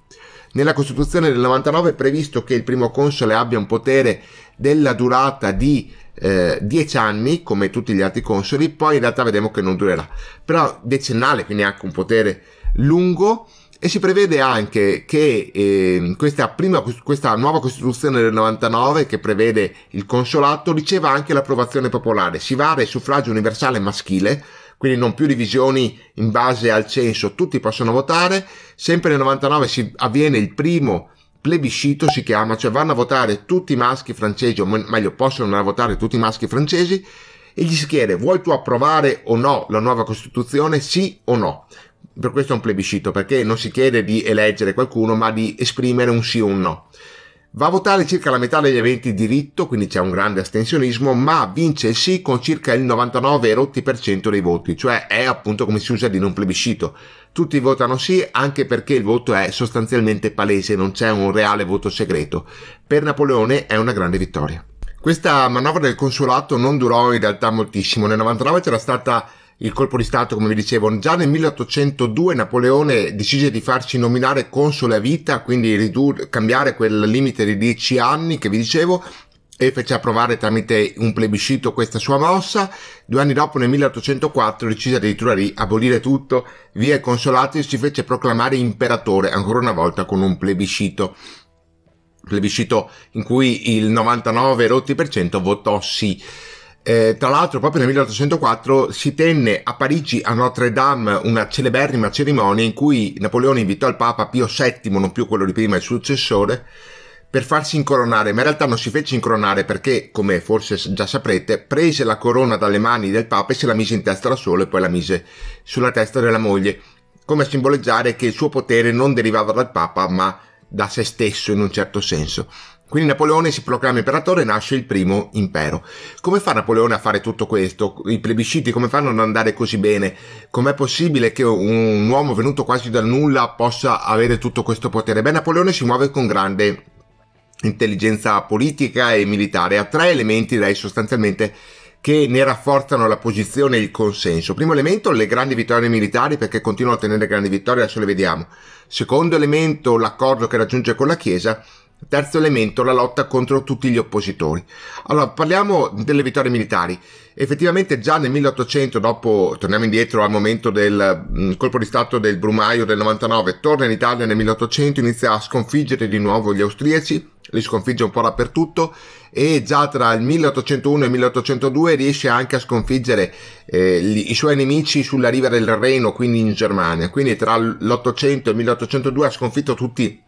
Nella Costituzione del 99 è previsto che il primo console abbia un potere della durata di 10 eh, anni, come tutti gli altri consoli, poi in realtà vedremo che non durerà, però decennale, quindi anche un potere lungo e si prevede anche che eh, questa, prima, questa nuova Costituzione del 99 che prevede il consolato riceva anche l'approvazione popolare, si va del suffragio universale maschile, quindi non più divisioni in base al censo, tutti possono votare, sempre nel 99 si avviene il primo plebiscito si chiama, cioè vanno a votare tutti i maschi francesi, o meglio possono andare a votare tutti i maschi francesi e gli si chiede vuoi tu approvare o no la nuova Costituzione, sì o no per questo è un plebiscito, perché non si chiede di eleggere qualcuno, ma di esprimere un sì o un no. Va a votare circa la metà degli eventi diritto, quindi c'è un grande astensionismo, ma vince il sì con circa il 99,8% dei voti, cioè è appunto come si usa di un plebiscito. Tutti votano sì anche perché il voto è sostanzialmente palese, non c'è un reale voto segreto. Per Napoleone è una grande vittoria. Questa manovra del consolato non durò in realtà moltissimo, nel 99 c'era stata il colpo di Stato, come vi dicevo, già nel 1802 Napoleone decise di farci nominare console a vita, quindi ridur- cambiare quel limite di 10 anni che vi dicevo, e fece approvare tramite un plebiscito questa sua mossa. Due anni dopo, nel 1804, decise addirittura di abolire tutto, via i consolati e si fece proclamare imperatore, ancora una volta con un plebiscito. Plebiscito in cui il 99,8% votò sì. Eh, tra l'altro, proprio nel 1804 si tenne a Parigi, a Notre Dame, una celeberrima cerimonia in cui Napoleone invitò il Papa Pio VII, non più quello di prima, il successore, per farsi incoronare, ma in realtà non si fece incoronare perché, come forse già saprete, prese la corona dalle mani del Papa e se la mise in testa da solo e poi la mise sulla testa della moglie, come a simboleggiare che il suo potere non derivava dal Papa ma da se stesso in un certo senso. Quindi Napoleone si proclama imperatore e nasce il primo impero. Come fa Napoleone a fare tutto questo? I plebisciti come fanno ad andare così bene? Com'è possibile che un uomo venuto quasi dal nulla possa avere tutto questo potere? Beh, Napoleone si muove con grande intelligenza politica e militare. Ha tre elementi, direi, sostanzialmente che ne rafforzano la posizione e il consenso. Primo elemento, le grandi vittorie militari, perché continuano a ottenere grandi vittorie, adesso le vediamo. Secondo elemento, l'accordo che raggiunge con la Chiesa. Terzo elemento, la lotta contro tutti gli oppositori. Allora, parliamo delle vittorie militari. Effettivamente già nel 1800, dopo, torniamo indietro al momento del mh, mm, colpo di stato del Brumaio del 99, torna in Italia nel 1800, inizia a sconfiggere di nuovo gli austriaci, li sconfigge un po' dappertutto e già tra il 1801 e il 1802 riesce anche a sconfiggere eh, gli, i suoi nemici sulla riva del Reno, quindi in Germania. Quindi tra l'800 e il 1802 ha sconfitto tutti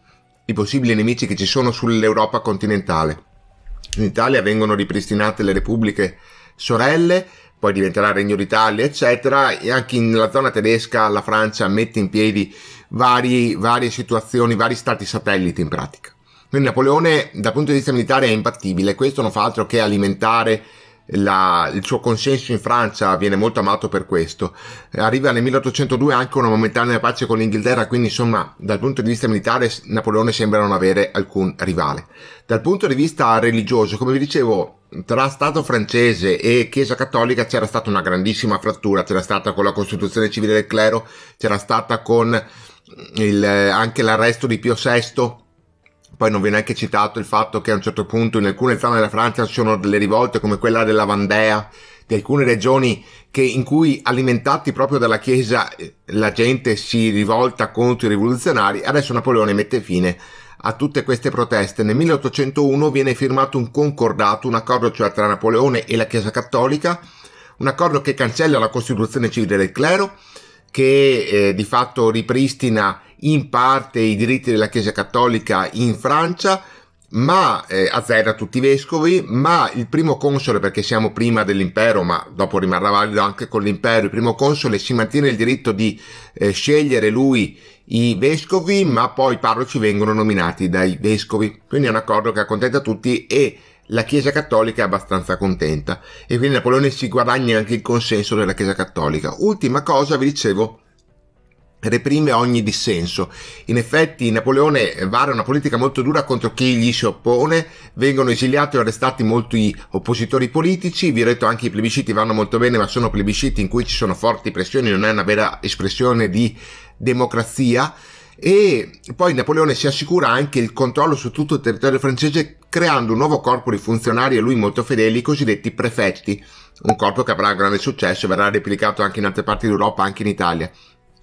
i possibili nemici che ci sono sull'Europa continentale. In Italia vengono ripristinate le repubbliche sorelle, poi diventerà Regno d'Italia, eccetera, e anche nella zona tedesca la Francia mette in piedi vari, varie situazioni, vari stati satelliti in pratica. Quindi Napoleone dal punto di vista militare è imbattibile, questo non fa altro che alimentare la, il suo consenso in Francia viene molto amato per questo. Arriva nel 1802 anche una momentanea pace con l'Inghilterra, quindi insomma dal punto di vista militare Napoleone sembra non avere alcun rivale. Dal punto di vista religioso, come vi dicevo, tra Stato francese e Chiesa cattolica c'era stata una grandissima frattura, c'era stata con la Costituzione civile del clero, c'era stata con il, anche l'arresto di Pio VI poi non viene neanche citato il fatto che a un certo punto in alcune zone della Francia ci sono delle rivolte come quella della Vandea, di alcune regioni che, in cui alimentati proprio dalla Chiesa eh, la gente si rivolta contro i rivoluzionari. Adesso Napoleone mette fine a tutte queste proteste. Nel 1801 viene firmato un concordato, un accordo cioè tra Napoleone e la Chiesa Cattolica, un accordo che cancella la Costituzione civile del clero che eh, di fatto ripristina in parte i diritti della Chiesa Cattolica in Francia, ma eh, azzera tutti i vescovi, ma il primo console, perché siamo prima dell'impero, ma dopo rimarrà valido anche con l'impero, il primo console si mantiene il diritto di eh, scegliere lui i vescovi, ma poi i parroci vengono nominati dai vescovi. Quindi è un accordo che accontenta tutti e la Chiesa Cattolica è abbastanza contenta e quindi Napoleone si guadagna anche il consenso della Chiesa Cattolica. Ultima cosa, vi dicevo, reprime ogni dissenso. In effetti Napoleone vara una politica molto dura contro chi gli si oppone, vengono esiliati o arrestati molti oppositori politici, vi ho detto anche i plebisciti vanno molto bene, ma sono plebisciti in cui ci sono forti pressioni, non è una vera espressione di democrazia e poi Napoleone si assicura anche il controllo su tutto il territorio francese creando un nuovo corpo di funzionari a lui molto fedeli, i cosiddetti prefetti, un corpo che avrà grande successo e verrà replicato anche in altre parti d'Europa, anche in Italia.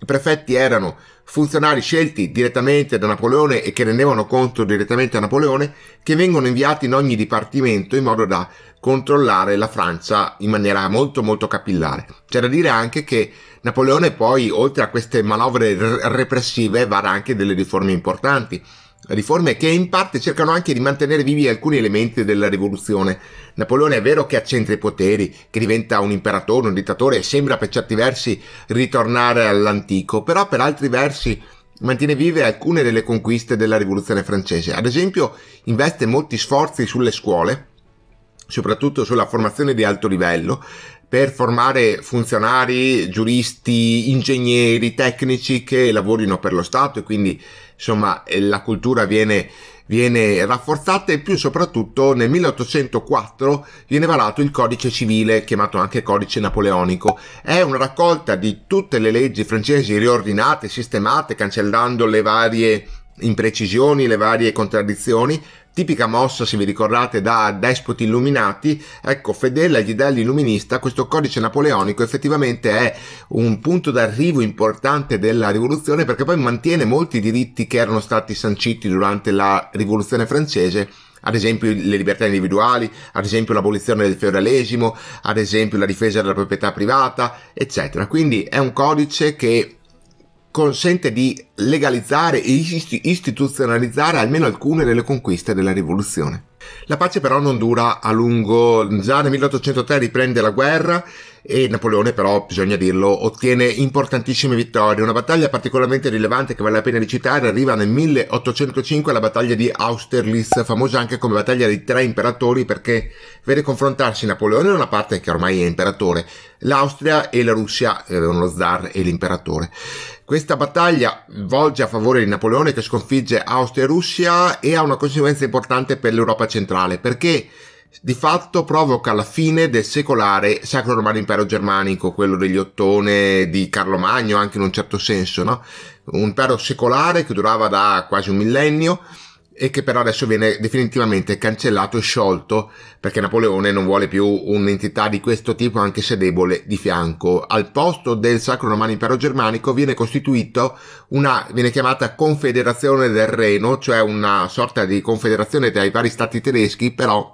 I prefetti erano funzionari scelti direttamente da Napoleone e che rendevano conto direttamente a Napoleone, che vengono inviati in ogni dipartimento in modo da controllare la Francia in maniera molto molto capillare. C'è da dire anche che Napoleone poi, oltre a queste manovre repressive, vara anche delle riforme importanti, riforme che in parte cercano anche di mantenere vivi alcuni elementi della rivoluzione. Napoleone è vero che accentra i poteri, che diventa un imperatore, un dittatore e sembra per certi versi ritornare all'antico, però per altri versi mantiene vive alcune delle conquiste della rivoluzione francese. Ad esempio investe molti sforzi sulle scuole, soprattutto sulla formazione di alto livello per formare funzionari, giuristi, ingegneri, tecnici che lavorino per lo Stato e quindi insomma eh, la cultura viene, viene rafforzata e più soprattutto nel 1804 viene varato il codice civile chiamato anche codice napoleonico è una raccolta di tutte le leggi francesi riordinate, sistemate, cancellando le varie imprecisioni, le varie contraddizioni tipica mossa, se vi ricordate, da despoti illuminati, ecco, fedele agli ideali illuminista, questo codice napoleonico effettivamente è un punto d'arrivo importante della rivoluzione perché poi mantiene molti diritti che erano stati sanciti durante la rivoluzione francese ad esempio le libertà individuali, ad esempio l'abolizione del feudalesimo, ad esempio la difesa della proprietà privata, eccetera. Quindi è un codice che consente di legalizzare e istituzionalizzare almeno alcune delle conquiste della rivoluzione. La pace però non dura a lungo, già nel 1803 riprende la guerra e Napoleone però, bisogna dirlo, ottiene importantissime vittorie. Una battaglia particolarmente rilevante che vale la pena di citare arriva nel 1805 alla battaglia di Austerlitz, famosa anche come battaglia dei tre imperatori perché vede confrontarsi Napoleone da una parte che ormai è imperatore, l'Austria e la Russia che eh, avevano lo zar e l'imperatore. Questa battaglia volge a favore di Napoleone che sconfigge Austria e Russia e ha una conseguenza importante per l'Europa centrale perché di fatto provoca la fine del secolare Sacro Romano Impero Germanico, quello degli Ottone di Carlo Magno, anche in un certo senso, no? Un impero secolare che durava da quasi un millennio e che però adesso viene definitivamente cancellato e sciolto perché Napoleone non vuole più un'entità di questo tipo anche se debole di fianco. Al posto del Sacro Romano Impero Germanico viene costituito una, viene chiamata Confederazione del Reno, cioè una sorta di confederazione tra i vari stati tedeschi però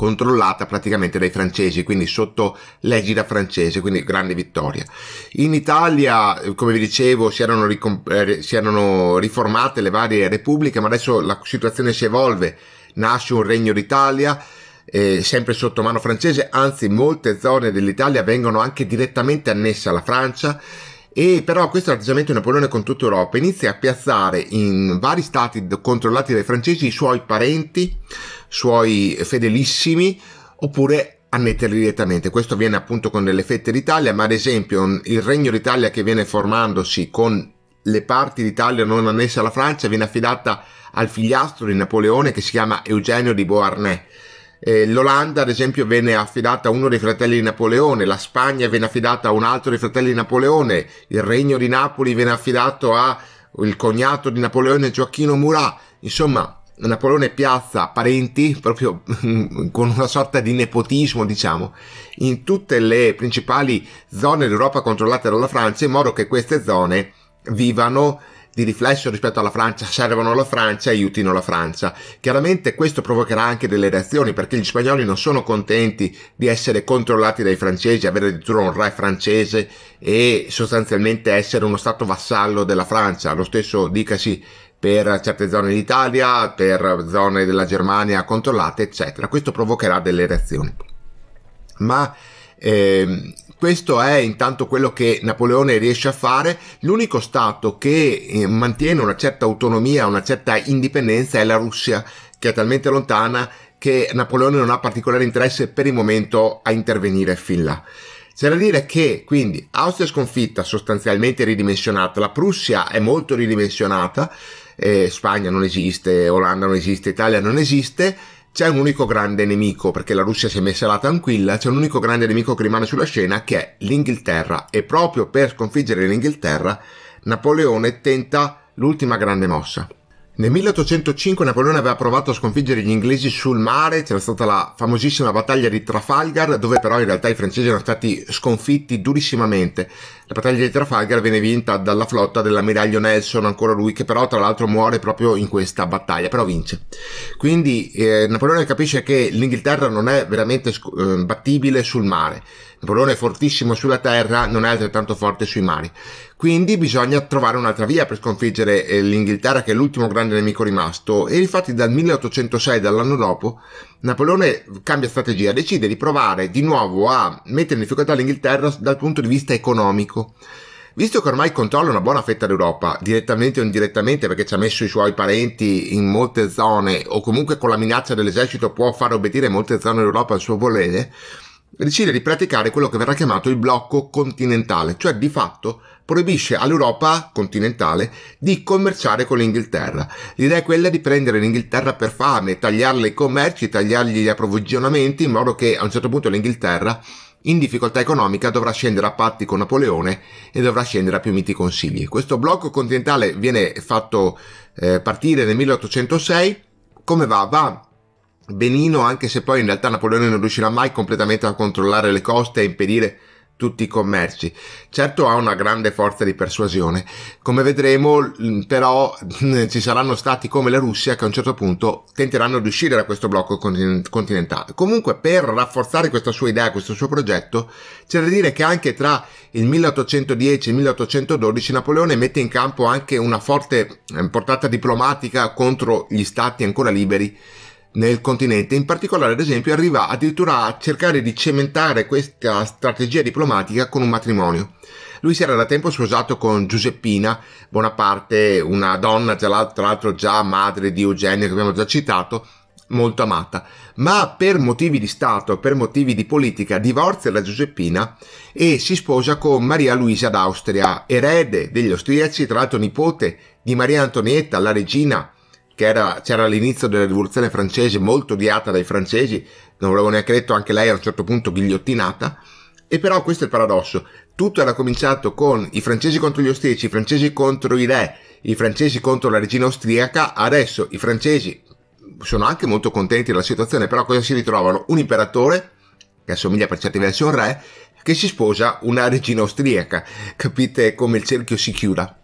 controllata praticamente dai francesi, quindi sotto l'egida francese, quindi grande vittoria. In Italia, come vi dicevo, si erano, ricom- eh, si erano riformate le varie repubbliche, ma adesso la situazione si evolve, nasce un regno d'Italia, eh, sempre sotto mano francese, anzi molte zone dell'Italia vengono anche direttamente annesse alla Francia e però questo atteggiamento di Napoleone con tutta Europa inizia a piazzare in vari stati controllati dai francesi i suoi parenti suoi fedelissimi oppure annetterli direttamente. Questo avviene appunto con delle fette d'Italia, ma ad esempio mm, il Regno d'Italia che viene formandosi con le parti d'Italia non annesse alla Francia viene affidata al figliastro di Napoleone che si chiama Eugenio di Beauharnais. L'Olanda, ad esempio, venne affidata a uno dei fratelli di Napoleone, la Spagna venne affidata a un altro dei fratelli di Napoleone, il Regno di Napoli venne affidato al cognato di Napoleone Gioacchino Murat. Insomma, Napoleone piazza parenti, proprio <laughs> con una sorta di nepotismo, diciamo, in tutte le principali zone d'Europa controllate dalla Francia, in modo che queste zone vivano di riflesso rispetto alla Francia, servono alla Francia, aiutino la Francia. Chiaramente questo provocherà anche delle reazioni perché gli spagnoli non sono contenti di essere controllati dai francesi, avere addirittura un re francese e sostanzialmente essere uno stato vassallo della Francia. Lo stesso dicasi per certe zone d'Italia, per zone della Germania controllate, eccetera. Questo provocherà delle reazioni. Ma eh, questo è intanto quello che Napoleone riesce a fare. L'unico Stato che eh, mantiene una certa autonomia, una certa indipendenza è la Russia, che è talmente lontana che Napoleone non ha particolare interesse per il momento a intervenire fin là. C'è da dire che quindi Austria sconfitta, sostanzialmente ridimensionata, la Prussia è molto ridimensionata, eh, Spagna non esiste, Olanda non esiste, Italia non esiste, c'è un unico grande nemico, perché la Russia si è messa là tranquilla, c'è un unico grande nemico che rimane sulla scena che è l'Inghilterra e proprio per sconfiggere l'Inghilterra Napoleone tenta l'ultima grande mossa. Nel 1805 Napoleone aveva provato a sconfiggere gli inglesi sul mare, c'era stata la famosissima battaglia di Trafalgar, dove però in realtà i francesi erano stati sconfitti durissimamente. La battaglia di Trafalgar viene vinta dalla flotta dell'ammiraglio Nelson, ancora lui, che però tra l'altro muore proprio in questa battaglia, però vince. Quindi eh, Napoleone capisce che l'Inghilterra non è veramente eh, battibile sul mare. Napoleone è fortissimo sulla terra, non è altrettanto forte sui mari. Quindi bisogna trovare un'altra via per sconfiggere eh, l'Inghilterra, che è l'ultimo grande nemico rimasto. E infatti dal 1806, dall'anno dopo, Napoleone cambia strategia, decide di provare di nuovo a mettere in difficoltà l'Inghilterra dal punto di vista economico. Visto che ormai controlla una buona fetta d'Europa, direttamente o indirettamente, perché ci ha messo i suoi parenti in molte zone, o comunque con la minaccia dell'esercito può far obbedire molte zone d'Europa al suo volere, decide di praticare quello che verrà chiamato il blocco continentale, cioè di fatto proibisce all'Europa continentale di commerciare con l'Inghilterra. L'idea è quella di prendere l'Inghilterra per fame, tagliarle i commerci, tagliargli gli approvvigionamenti, in modo che a un certo punto l'Inghilterra in difficoltà economica dovrà scendere a patti con Napoleone e dovrà scendere a più miti consigli. Questo blocco continentale viene fatto eh, partire nel 1806, come va? Va benino, anche se poi in realtà Napoleone non riuscirà mai completamente a controllare le coste e impedire tutti i commerci. Certo ha una grande forza di persuasione, come vedremo mm, però mm, ci saranno stati come la Russia che a un certo punto tenteranno di uscire da questo blocco continentale. Comunque per rafforzare questa sua idea, questo suo progetto, c'è da dire che anche tra il 1810 e il 1812 Napoleone mette in campo anche una forte eh, portata diplomatica contro gli stati ancora liberi nel continente. In particolare, ad esempio, arriva addirittura a cercare di cementare questa strategia diplomatica con un matrimonio. Lui si era da tempo sposato con Giuseppina Bonaparte, una donna tra l'altro già madre di Eugenio che abbiamo già citato, molto amata, ma per motivi di Stato, per motivi di politica, divorzia da Giuseppina e si sposa con Maria Luisa d'Austria, erede degli austriaci, tra l'altro nipote di Maria Antonietta, la regina che era, c'era all'inizio della rivoluzione francese, molto odiata dai francesi, non l'avevo neanche detto, anche lei a un certo punto ghigliottinata. E però questo è il paradosso. Tutto era cominciato con i francesi contro gli austriaci, i francesi contro i re, i francesi contro la regina austriaca. Adesso i francesi sono anche molto contenti della situazione, però cosa si ritrovano? Un imperatore, che assomiglia per certi versi a un re, che si sposa una regina austriaca. Capite come il cerchio si chiuda?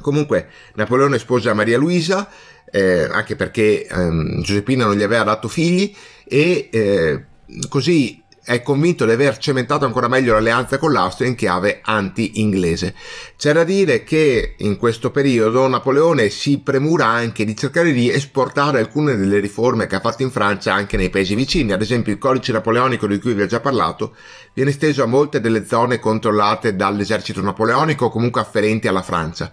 Comunque, Napoleone sposa Maria Luisa, eh, anche perché ehm, Giuseppina non gli aveva dato figli e eh, così è convinto di aver cementato ancora meglio l'alleanza con l'Austria in chiave anti-inglese. C'è da dire che in questo periodo Napoleone si premura anche di cercare di esportare alcune delle riforme che ha fatto in Francia anche nei paesi vicini, ad esempio il codice napoleonico di cui vi ho già parlato viene esteso a molte delle zone controllate dall'esercito napoleonico o comunque afferenti alla Francia.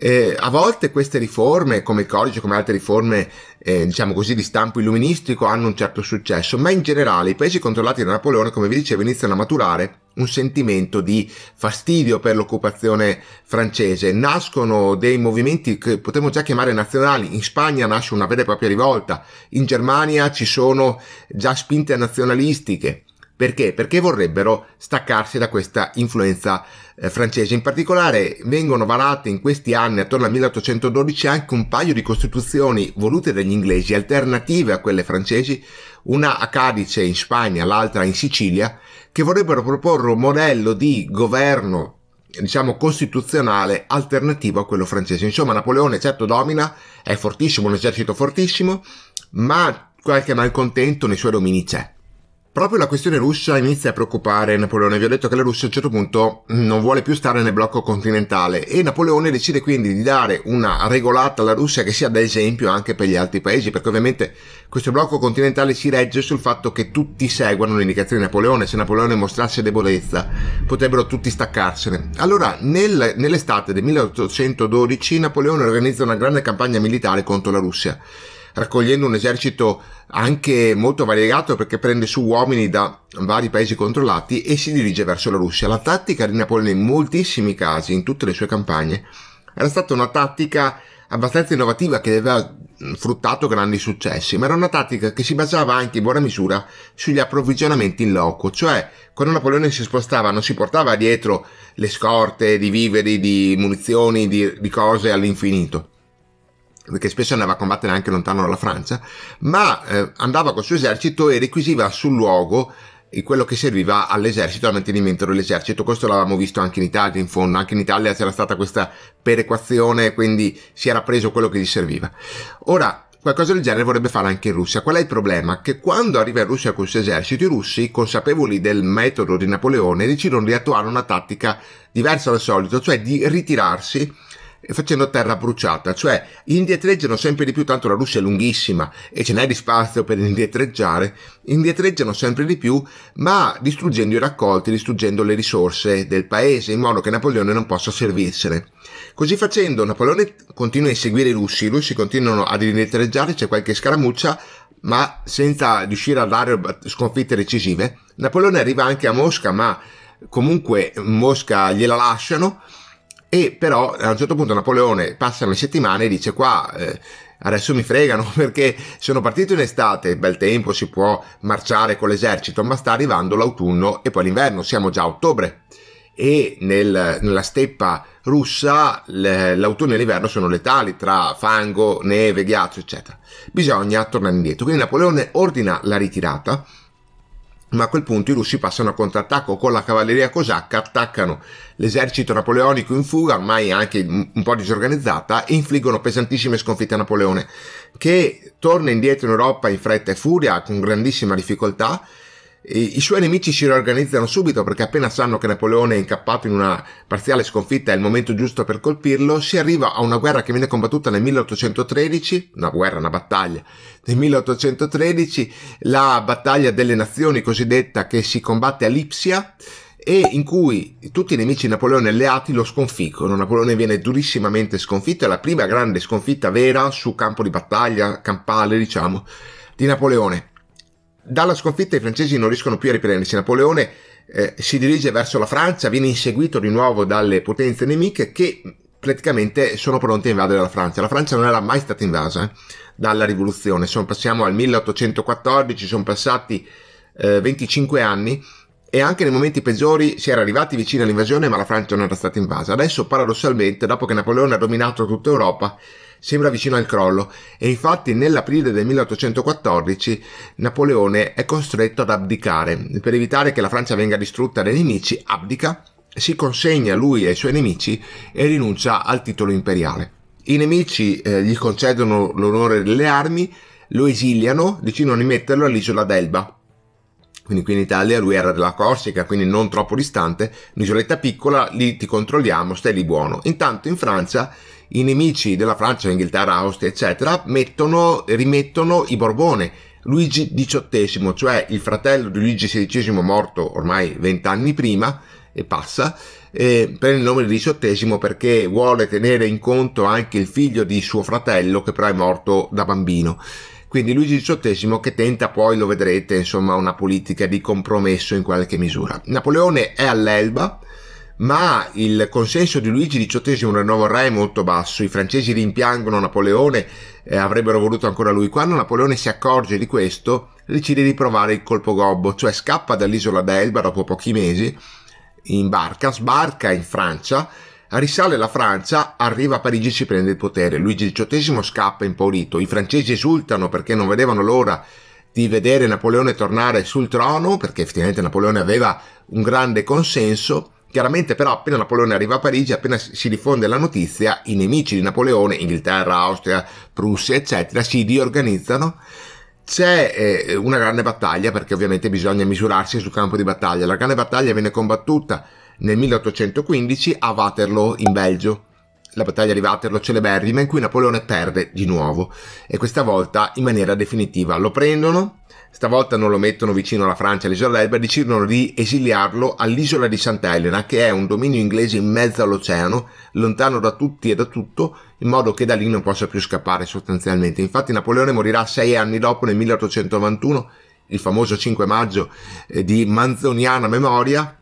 Eh, a volte queste riforme, come il codice, come altre riforme, eh, diciamo così, di stampo illuministico, hanno un certo successo, ma in generale i paesi controllati da Napoleone, come vi dicevo, iniziano a maturare un sentimento di fastidio per l'occupazione francese. Nascono dei movimenti che potremmo già chiamare nazionali. In Spagna nasce una vera e propria rivolta, in Germania ci sono già spinte nazionalistiche. Perché? Perché vorrebbero staccarsi da questa influenza eh, francese. In particolare vengono varate in questi anni, attorno al 1812, anche un paio di costituzioni volute dagli inglesi, alternative a quelle francesi, una a Cadice in Spagna, l'altra in Sicilia, che vorrebbero proporre un modello di governo diciamo costituzionale alternativo a quello francese. Insomma, Napoleone certo domina, è fortissimo, un esercito fortissimo, ma qualche malcontento nei suoi domini c'è. Proprio la questione russa inizia a preoccupare Napoleone. Vi ho detto che la Russia a un certo punto non vuole più stare nel blocco continentale e Napoleone decide quindi di dare una regolata alla Russia che sia da esempio anche per gli altri paesi, perché ovviamente questo blocco continentale si regge sul fatto che tutti seguano le indicazioni di Napoleone. Se Napoleone mostrasse debolezza, potrebbero tutti staccarsene. Allora, nel, nell'estate del 1812 Napoleone organizza una grande campagna militare contro la Russia raccogliendo un esercito anche molto variegato perché prende su uomini da vari paesi controllati e si dirige verso la Russia. La tattica di Napoleone in moltissimi casi, in tutte le sue campagne, era stata una tattica abbastanza innovativa che aveva fruttato grandi successi, ma era una tattica che si basava anche in buona misura sugli approvvigionamenti in loco, cioè quando Napoleone si spostava non si portava dietro le scorte di viveri, di munizioni, di, di cose all'infinito, perché spesso andava a combattere anche lontano dalla Francia, ma eh, andava col suo esercito e requisiva sul luogo quello che serviva all'esercito, al mantenimento dell'esercito. Questo l'avevamo visto anche in Italia, in fondo, anche in Italia c'era stata questa perequazione, quindi si era preso quello che gli serviva. Ora, qualcosa del genere vorrebbe fare anche in Russia. Qual è il problema? Che quando arriva in Russia col suo esercito, i russi, consapevoli del metodo di Napoleone, decidono di attuare una tattica diversa dal solito, cioè di ritirarsi facendo terra bruciata, cioè indietreggiano sempre di più, tanto la Russia è lunghissima e ce n'è di spazio per <laughs> indietreggiare, indietreggiano sempre di più, ma distruggendo i raccolti, distruggendo le risorse del paese, in modo che Napoleone non possa servirsene. Così facendo Napoleone continua a inseguire i russi, i russi continuano ad indietreggiare, c'è qualche scaramuccia, ma senza riuscire a dare sconfitte decisive. Napoleone arriva anche a Mosca, ma comunque Mosca gliela lasciano e però a un certo punto Napoleone passano le settimane e dice qua eh, adesso mi fregano <laughs> perché sono partito in estate, bel tempo, si può marciare con l'esercito, ma sta arrivando l'autunno e poi l'inverno, siamo già a ottobre e nel, nella steppa russa le, l'autunno e l'inverno sono letali tra fango, neve, ghiaccio, eccetera. Bisogna tornare indietro. Quindi Napoleone ordina la ritirata ma a quel punto i russi passano a contrattacco con la cavalleria cosacca, attaccano l'esercito napoleonico in fuga, ormai anche un po' disorganizzata, e infliggono pesantissime sconfitte a Napoleone, che torna indietro in Europa in fretta e furia, con grandissima difficoltà, i suoi nemici si riorganizzano subito perché appena sanno che Napoleone è incappato in una parziale sconfitta è il momento giusto per colpirlo, si arriva a una guerra che viene combattuta nel 1813, una guerra, una battaglia, nel 1813 la battaglia delle nazioni cosiddetta che si combatte a Lipsia e in cui tutti i nemici di Napoleone alleati lo sconfiggono. Napoleone viene durissimamente sconfitto, è la prima grande sconfitta vera su campo di battaglia, campale diciamo, di Napoleone. Dalla sconfitta i francesi non riescono più a riprendersi. Napoleone eh, si dirige verso la Francia, viene inseguito di nuovo dalle potenze nemiche che praticamente sono pronte a invadere la Francia. La Francia non era mai stata invasa eh, dalla rivoluzione. Sono, passiamo al 1814, sono passati eh, 25 anni e anche nei momenti peggiori si era arrivati vicino all'invasione ma la Francia non era stata invasa. Adesso paradossalmente, dopo che Napoleone ha dominato tutta Europa, sembra vicino al crollo e infatti nell'aprile del 1814 Napoleone è costretto ad abdicare. Per evitare che la Francia venga distrutta dai nemici, abdica, si consegna lui e ai suoi nemici e rinuncia al titolo imperiale. I nemici eh, gli concedono l'onore delle armi, lo esiliano, decidono di metterlo all'isola d'Elba, quindi qui in Italia lui era della Corsica, quindi non troppo distante, un'isoletta piccola, lì ti controlliamo, stai lì buono. Intanto in Francia i nemici della Francia, Inghilterra, Austria, eccetera, mettono, rimettono i Borbone. Luigi XVIII, cioè il fratello di Luigi XVI morto ormai vent'anni prima, e passa, eh, prende il nome di XVIII perché vuole tenere in conto anche il figlio di suo fratello che però è morto da bambino. Quindi Luigi XVIII che tenta poi, lo vedrete, insomma, una politica di compromesso in qualche misura. Napoleone è all'Elba, ma il consenso di Luigi XVIII un nuovo re è molto basso, i francesi rimpiangono Napoleone, eh, avrebbero voluto ancora lui. Quando Napoleone si accorge di questo, decide di provare il colpo gobbo, cioè scappa dall'isola d'Elba dopo pochi mesi, in barca, sbarca in Francia, risale la Francia, arriva a Parigi e si prende il potere. Luigi XVIII scappa impaurito, i francesi esultano perché non vedevano l'ora di vedere Napoleone tornare sul trono, perché effettivamente Napoleone aveva un grande consenso, Chiaramente però appena Napoleone arriva a Parigi, appena si diffonde la notizia, i nemici di Napoleone, Inghilterra, Austria, Prussia, eccetera, si riorganizzano. C'è eh, una grande battaglia perché ovviamente bisogna misurarsi sul campo di battaglia. La grande battaglia viene combattuta nel 1815 a Waterloo in Belgio. La battaglia di Waterloo celeberrima in cui Napoleone perde di nuovo e questa volta in maniera definitiva. Lo prendono, Stavolta non lo mettono vicino alla Francia all'isola d'Elba, decidono di esiliarlo all'isola di Sant'Elena, che è un dominio inglese in mezzo all'oceano, lontano da tutti e da tutto, in modo che da lì non possa più scappare sostanzialmente. Infatti Napoleone morirà sei anni dopo, nel 1891, il famoso 5 maggio eh, di Manzoniana Memoria,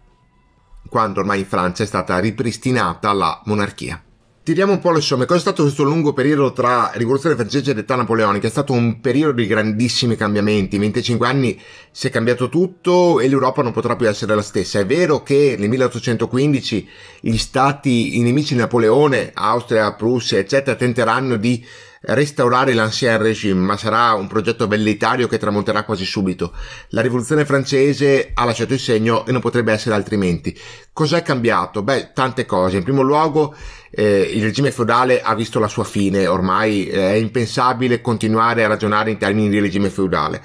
quando ormai in Francia è stata ripristinata la monarchia. Tiriamo un po' le somme. Cos'è stato questo lungo periodo tra rivoluzione francese ed età napoleonica? È stato un periodo di grandissimi cambiamenti. In 25 anni si è cambiato tutto e l'Europa non potrà più essere la stessa. È vero che nel 1815 gli stati i nemici di Napoleone, Austria, Prussia, eccetera, tenteranno di restaurare l'ancien regime, ma sarà un progetto velleitario che tramonterà quasi subito. La rivoluzione francese ha lasciato il segno e non potrebbe essere altrimenti. Cos'è cambiato? Beh, tante cose. In primo luogo, eh, il regime feudale ha visto la sua fine, ormai eh, è impensabile continuare a ragionare in termini di regime feudale.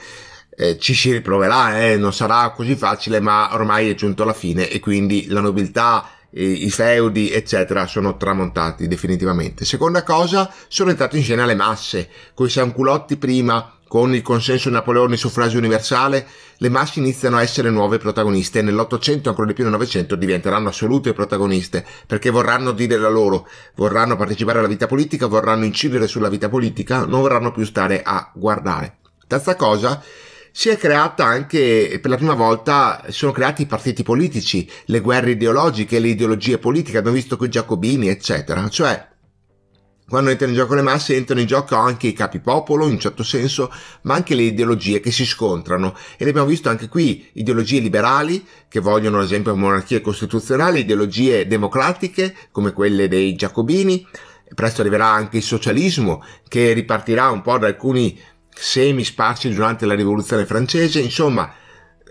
Eh, ci si riproverà, eh, non sarà così facile, ma ormai è giunto la fine e quindi la nobiltà, eh, i feudi, eccetera, sono tramontati definitivamente. Seconda cosa, sono entrati in scena le masse, con i sanculotti prima, con il consenso di Napoleone sul suffragio universale, le masse iniziano a essere nuove protagoniste e nell'Ottocento, ancora di più nel Novecento, diventeranno assolute protagoniste perché vorranno dire la loro, vorranno partecipare alla vita politica, vorranno incidere sulla vita politica, non vorranno più stare a guardare. Terza cosa, si è creata anche per la prima volta sono creati i partiti politici, le guerre ideologiche, le ideologie politiche, abbiamo visto con i giacobini, eccetera, cioè quando entrano in gioco le masse, entrano in gioco anche i capi popolo, in un certo senso, ma anche le ideologie che si scontrano. E l'abbiamo visto anche qui, ideologie liberali, che vogliono ad esempio monarchie costituzionali, ideologie democratiche, come quelle dei giacobini. Presto arriverà anche il socialismo, che ripartirà un po' da alcuni semi sparsi durante la rivoluzione francese. Insomma,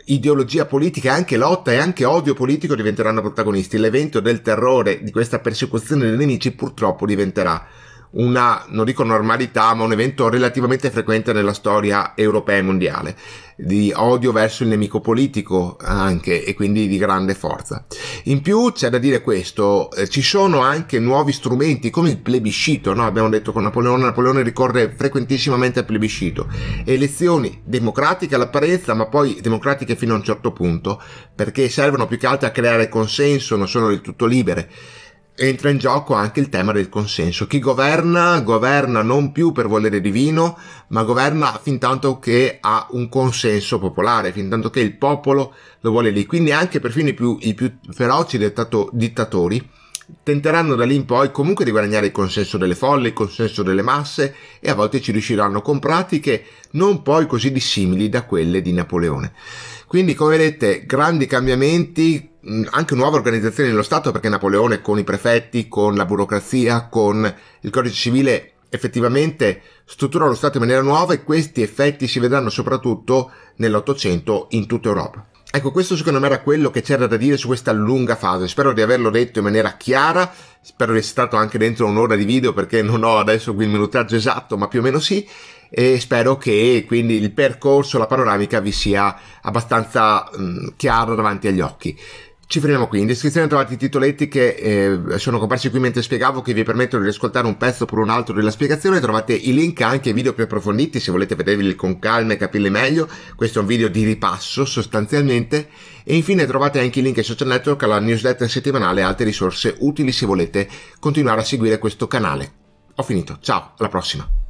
ideologia politica, e anche lotta e anche odio politico diventeranno protagonisti. L'evento del terrore, di questa persecuzione dei nemici, purtroppo diventerà una, non dico normalità, ma un evento relativamente frequente nella storia europea e mondiale, di odio verso il nemico politico anche e quindi di grande forza. In più c'è da dire questo, eh, ci sono anche nuovi strumenti come il plebiscito, no? abbiamo detto con Napoleone, Napoleone ricorre frequentissimamente al plebiscito, elezioni democratiche all'apparenza ma poi democratiche fino a un certo punto perché servono più che altro a creare consenso, non sono del tutto libere entra in gioco anche il tema del consenso. Chi governa, governa non più per volere divino, ma governa fin tanto che ha un consenso popolare, fin tanto che il popolo lo vuole lì. Quindi anche perfino i più, i più feroci dettato, dittatori tenteranno da lì in poi comunque di guadagnare il consenso delle folle, il consenso delle masse e a volte ci riusciranno con pratiche non poi così dissimili da quelle di Napoleone. Quindi come vedete grandi cambiamenti Mm, anche nuova organizzazione dello Stato perché Napoleone con i prefetti, con la burocrazia, con il codice civile effettivamente strutturò lo Stato in maniera nuova e questi effetti si vedranno soprattutto nell'Ottocento in tutta Europa. Ecco, questo secondo me era quello che c'era da dire su questa lunga fase. Spero di averlo detto in maniera chiara, spero di essere stato anche dentro un'ora di video perché non ho adesso qui il minutaggio esatto, ma più o meno sì, e spero che quindi il percorso, la panoramica vi sia abbastanza mh, mm, chiaro davanti agli occhi. Ci fermiamo qui, in descrizione trovate i titoletti che eh, sono comparsi qui mentre spiegavo che vi permettono di ascoltare un pezzo per un altro della spiegazione, trovate i link anche ai video più approfonditi se volete vederli con calma e capirli meglio, questo è un video di ripasso sostanzialmente e infine trovate anche i link ai social network, alla newsletter settimanale e altre risorse utili se volete continuare a seguire questo canale. Ho finito, ciao, alla prossima!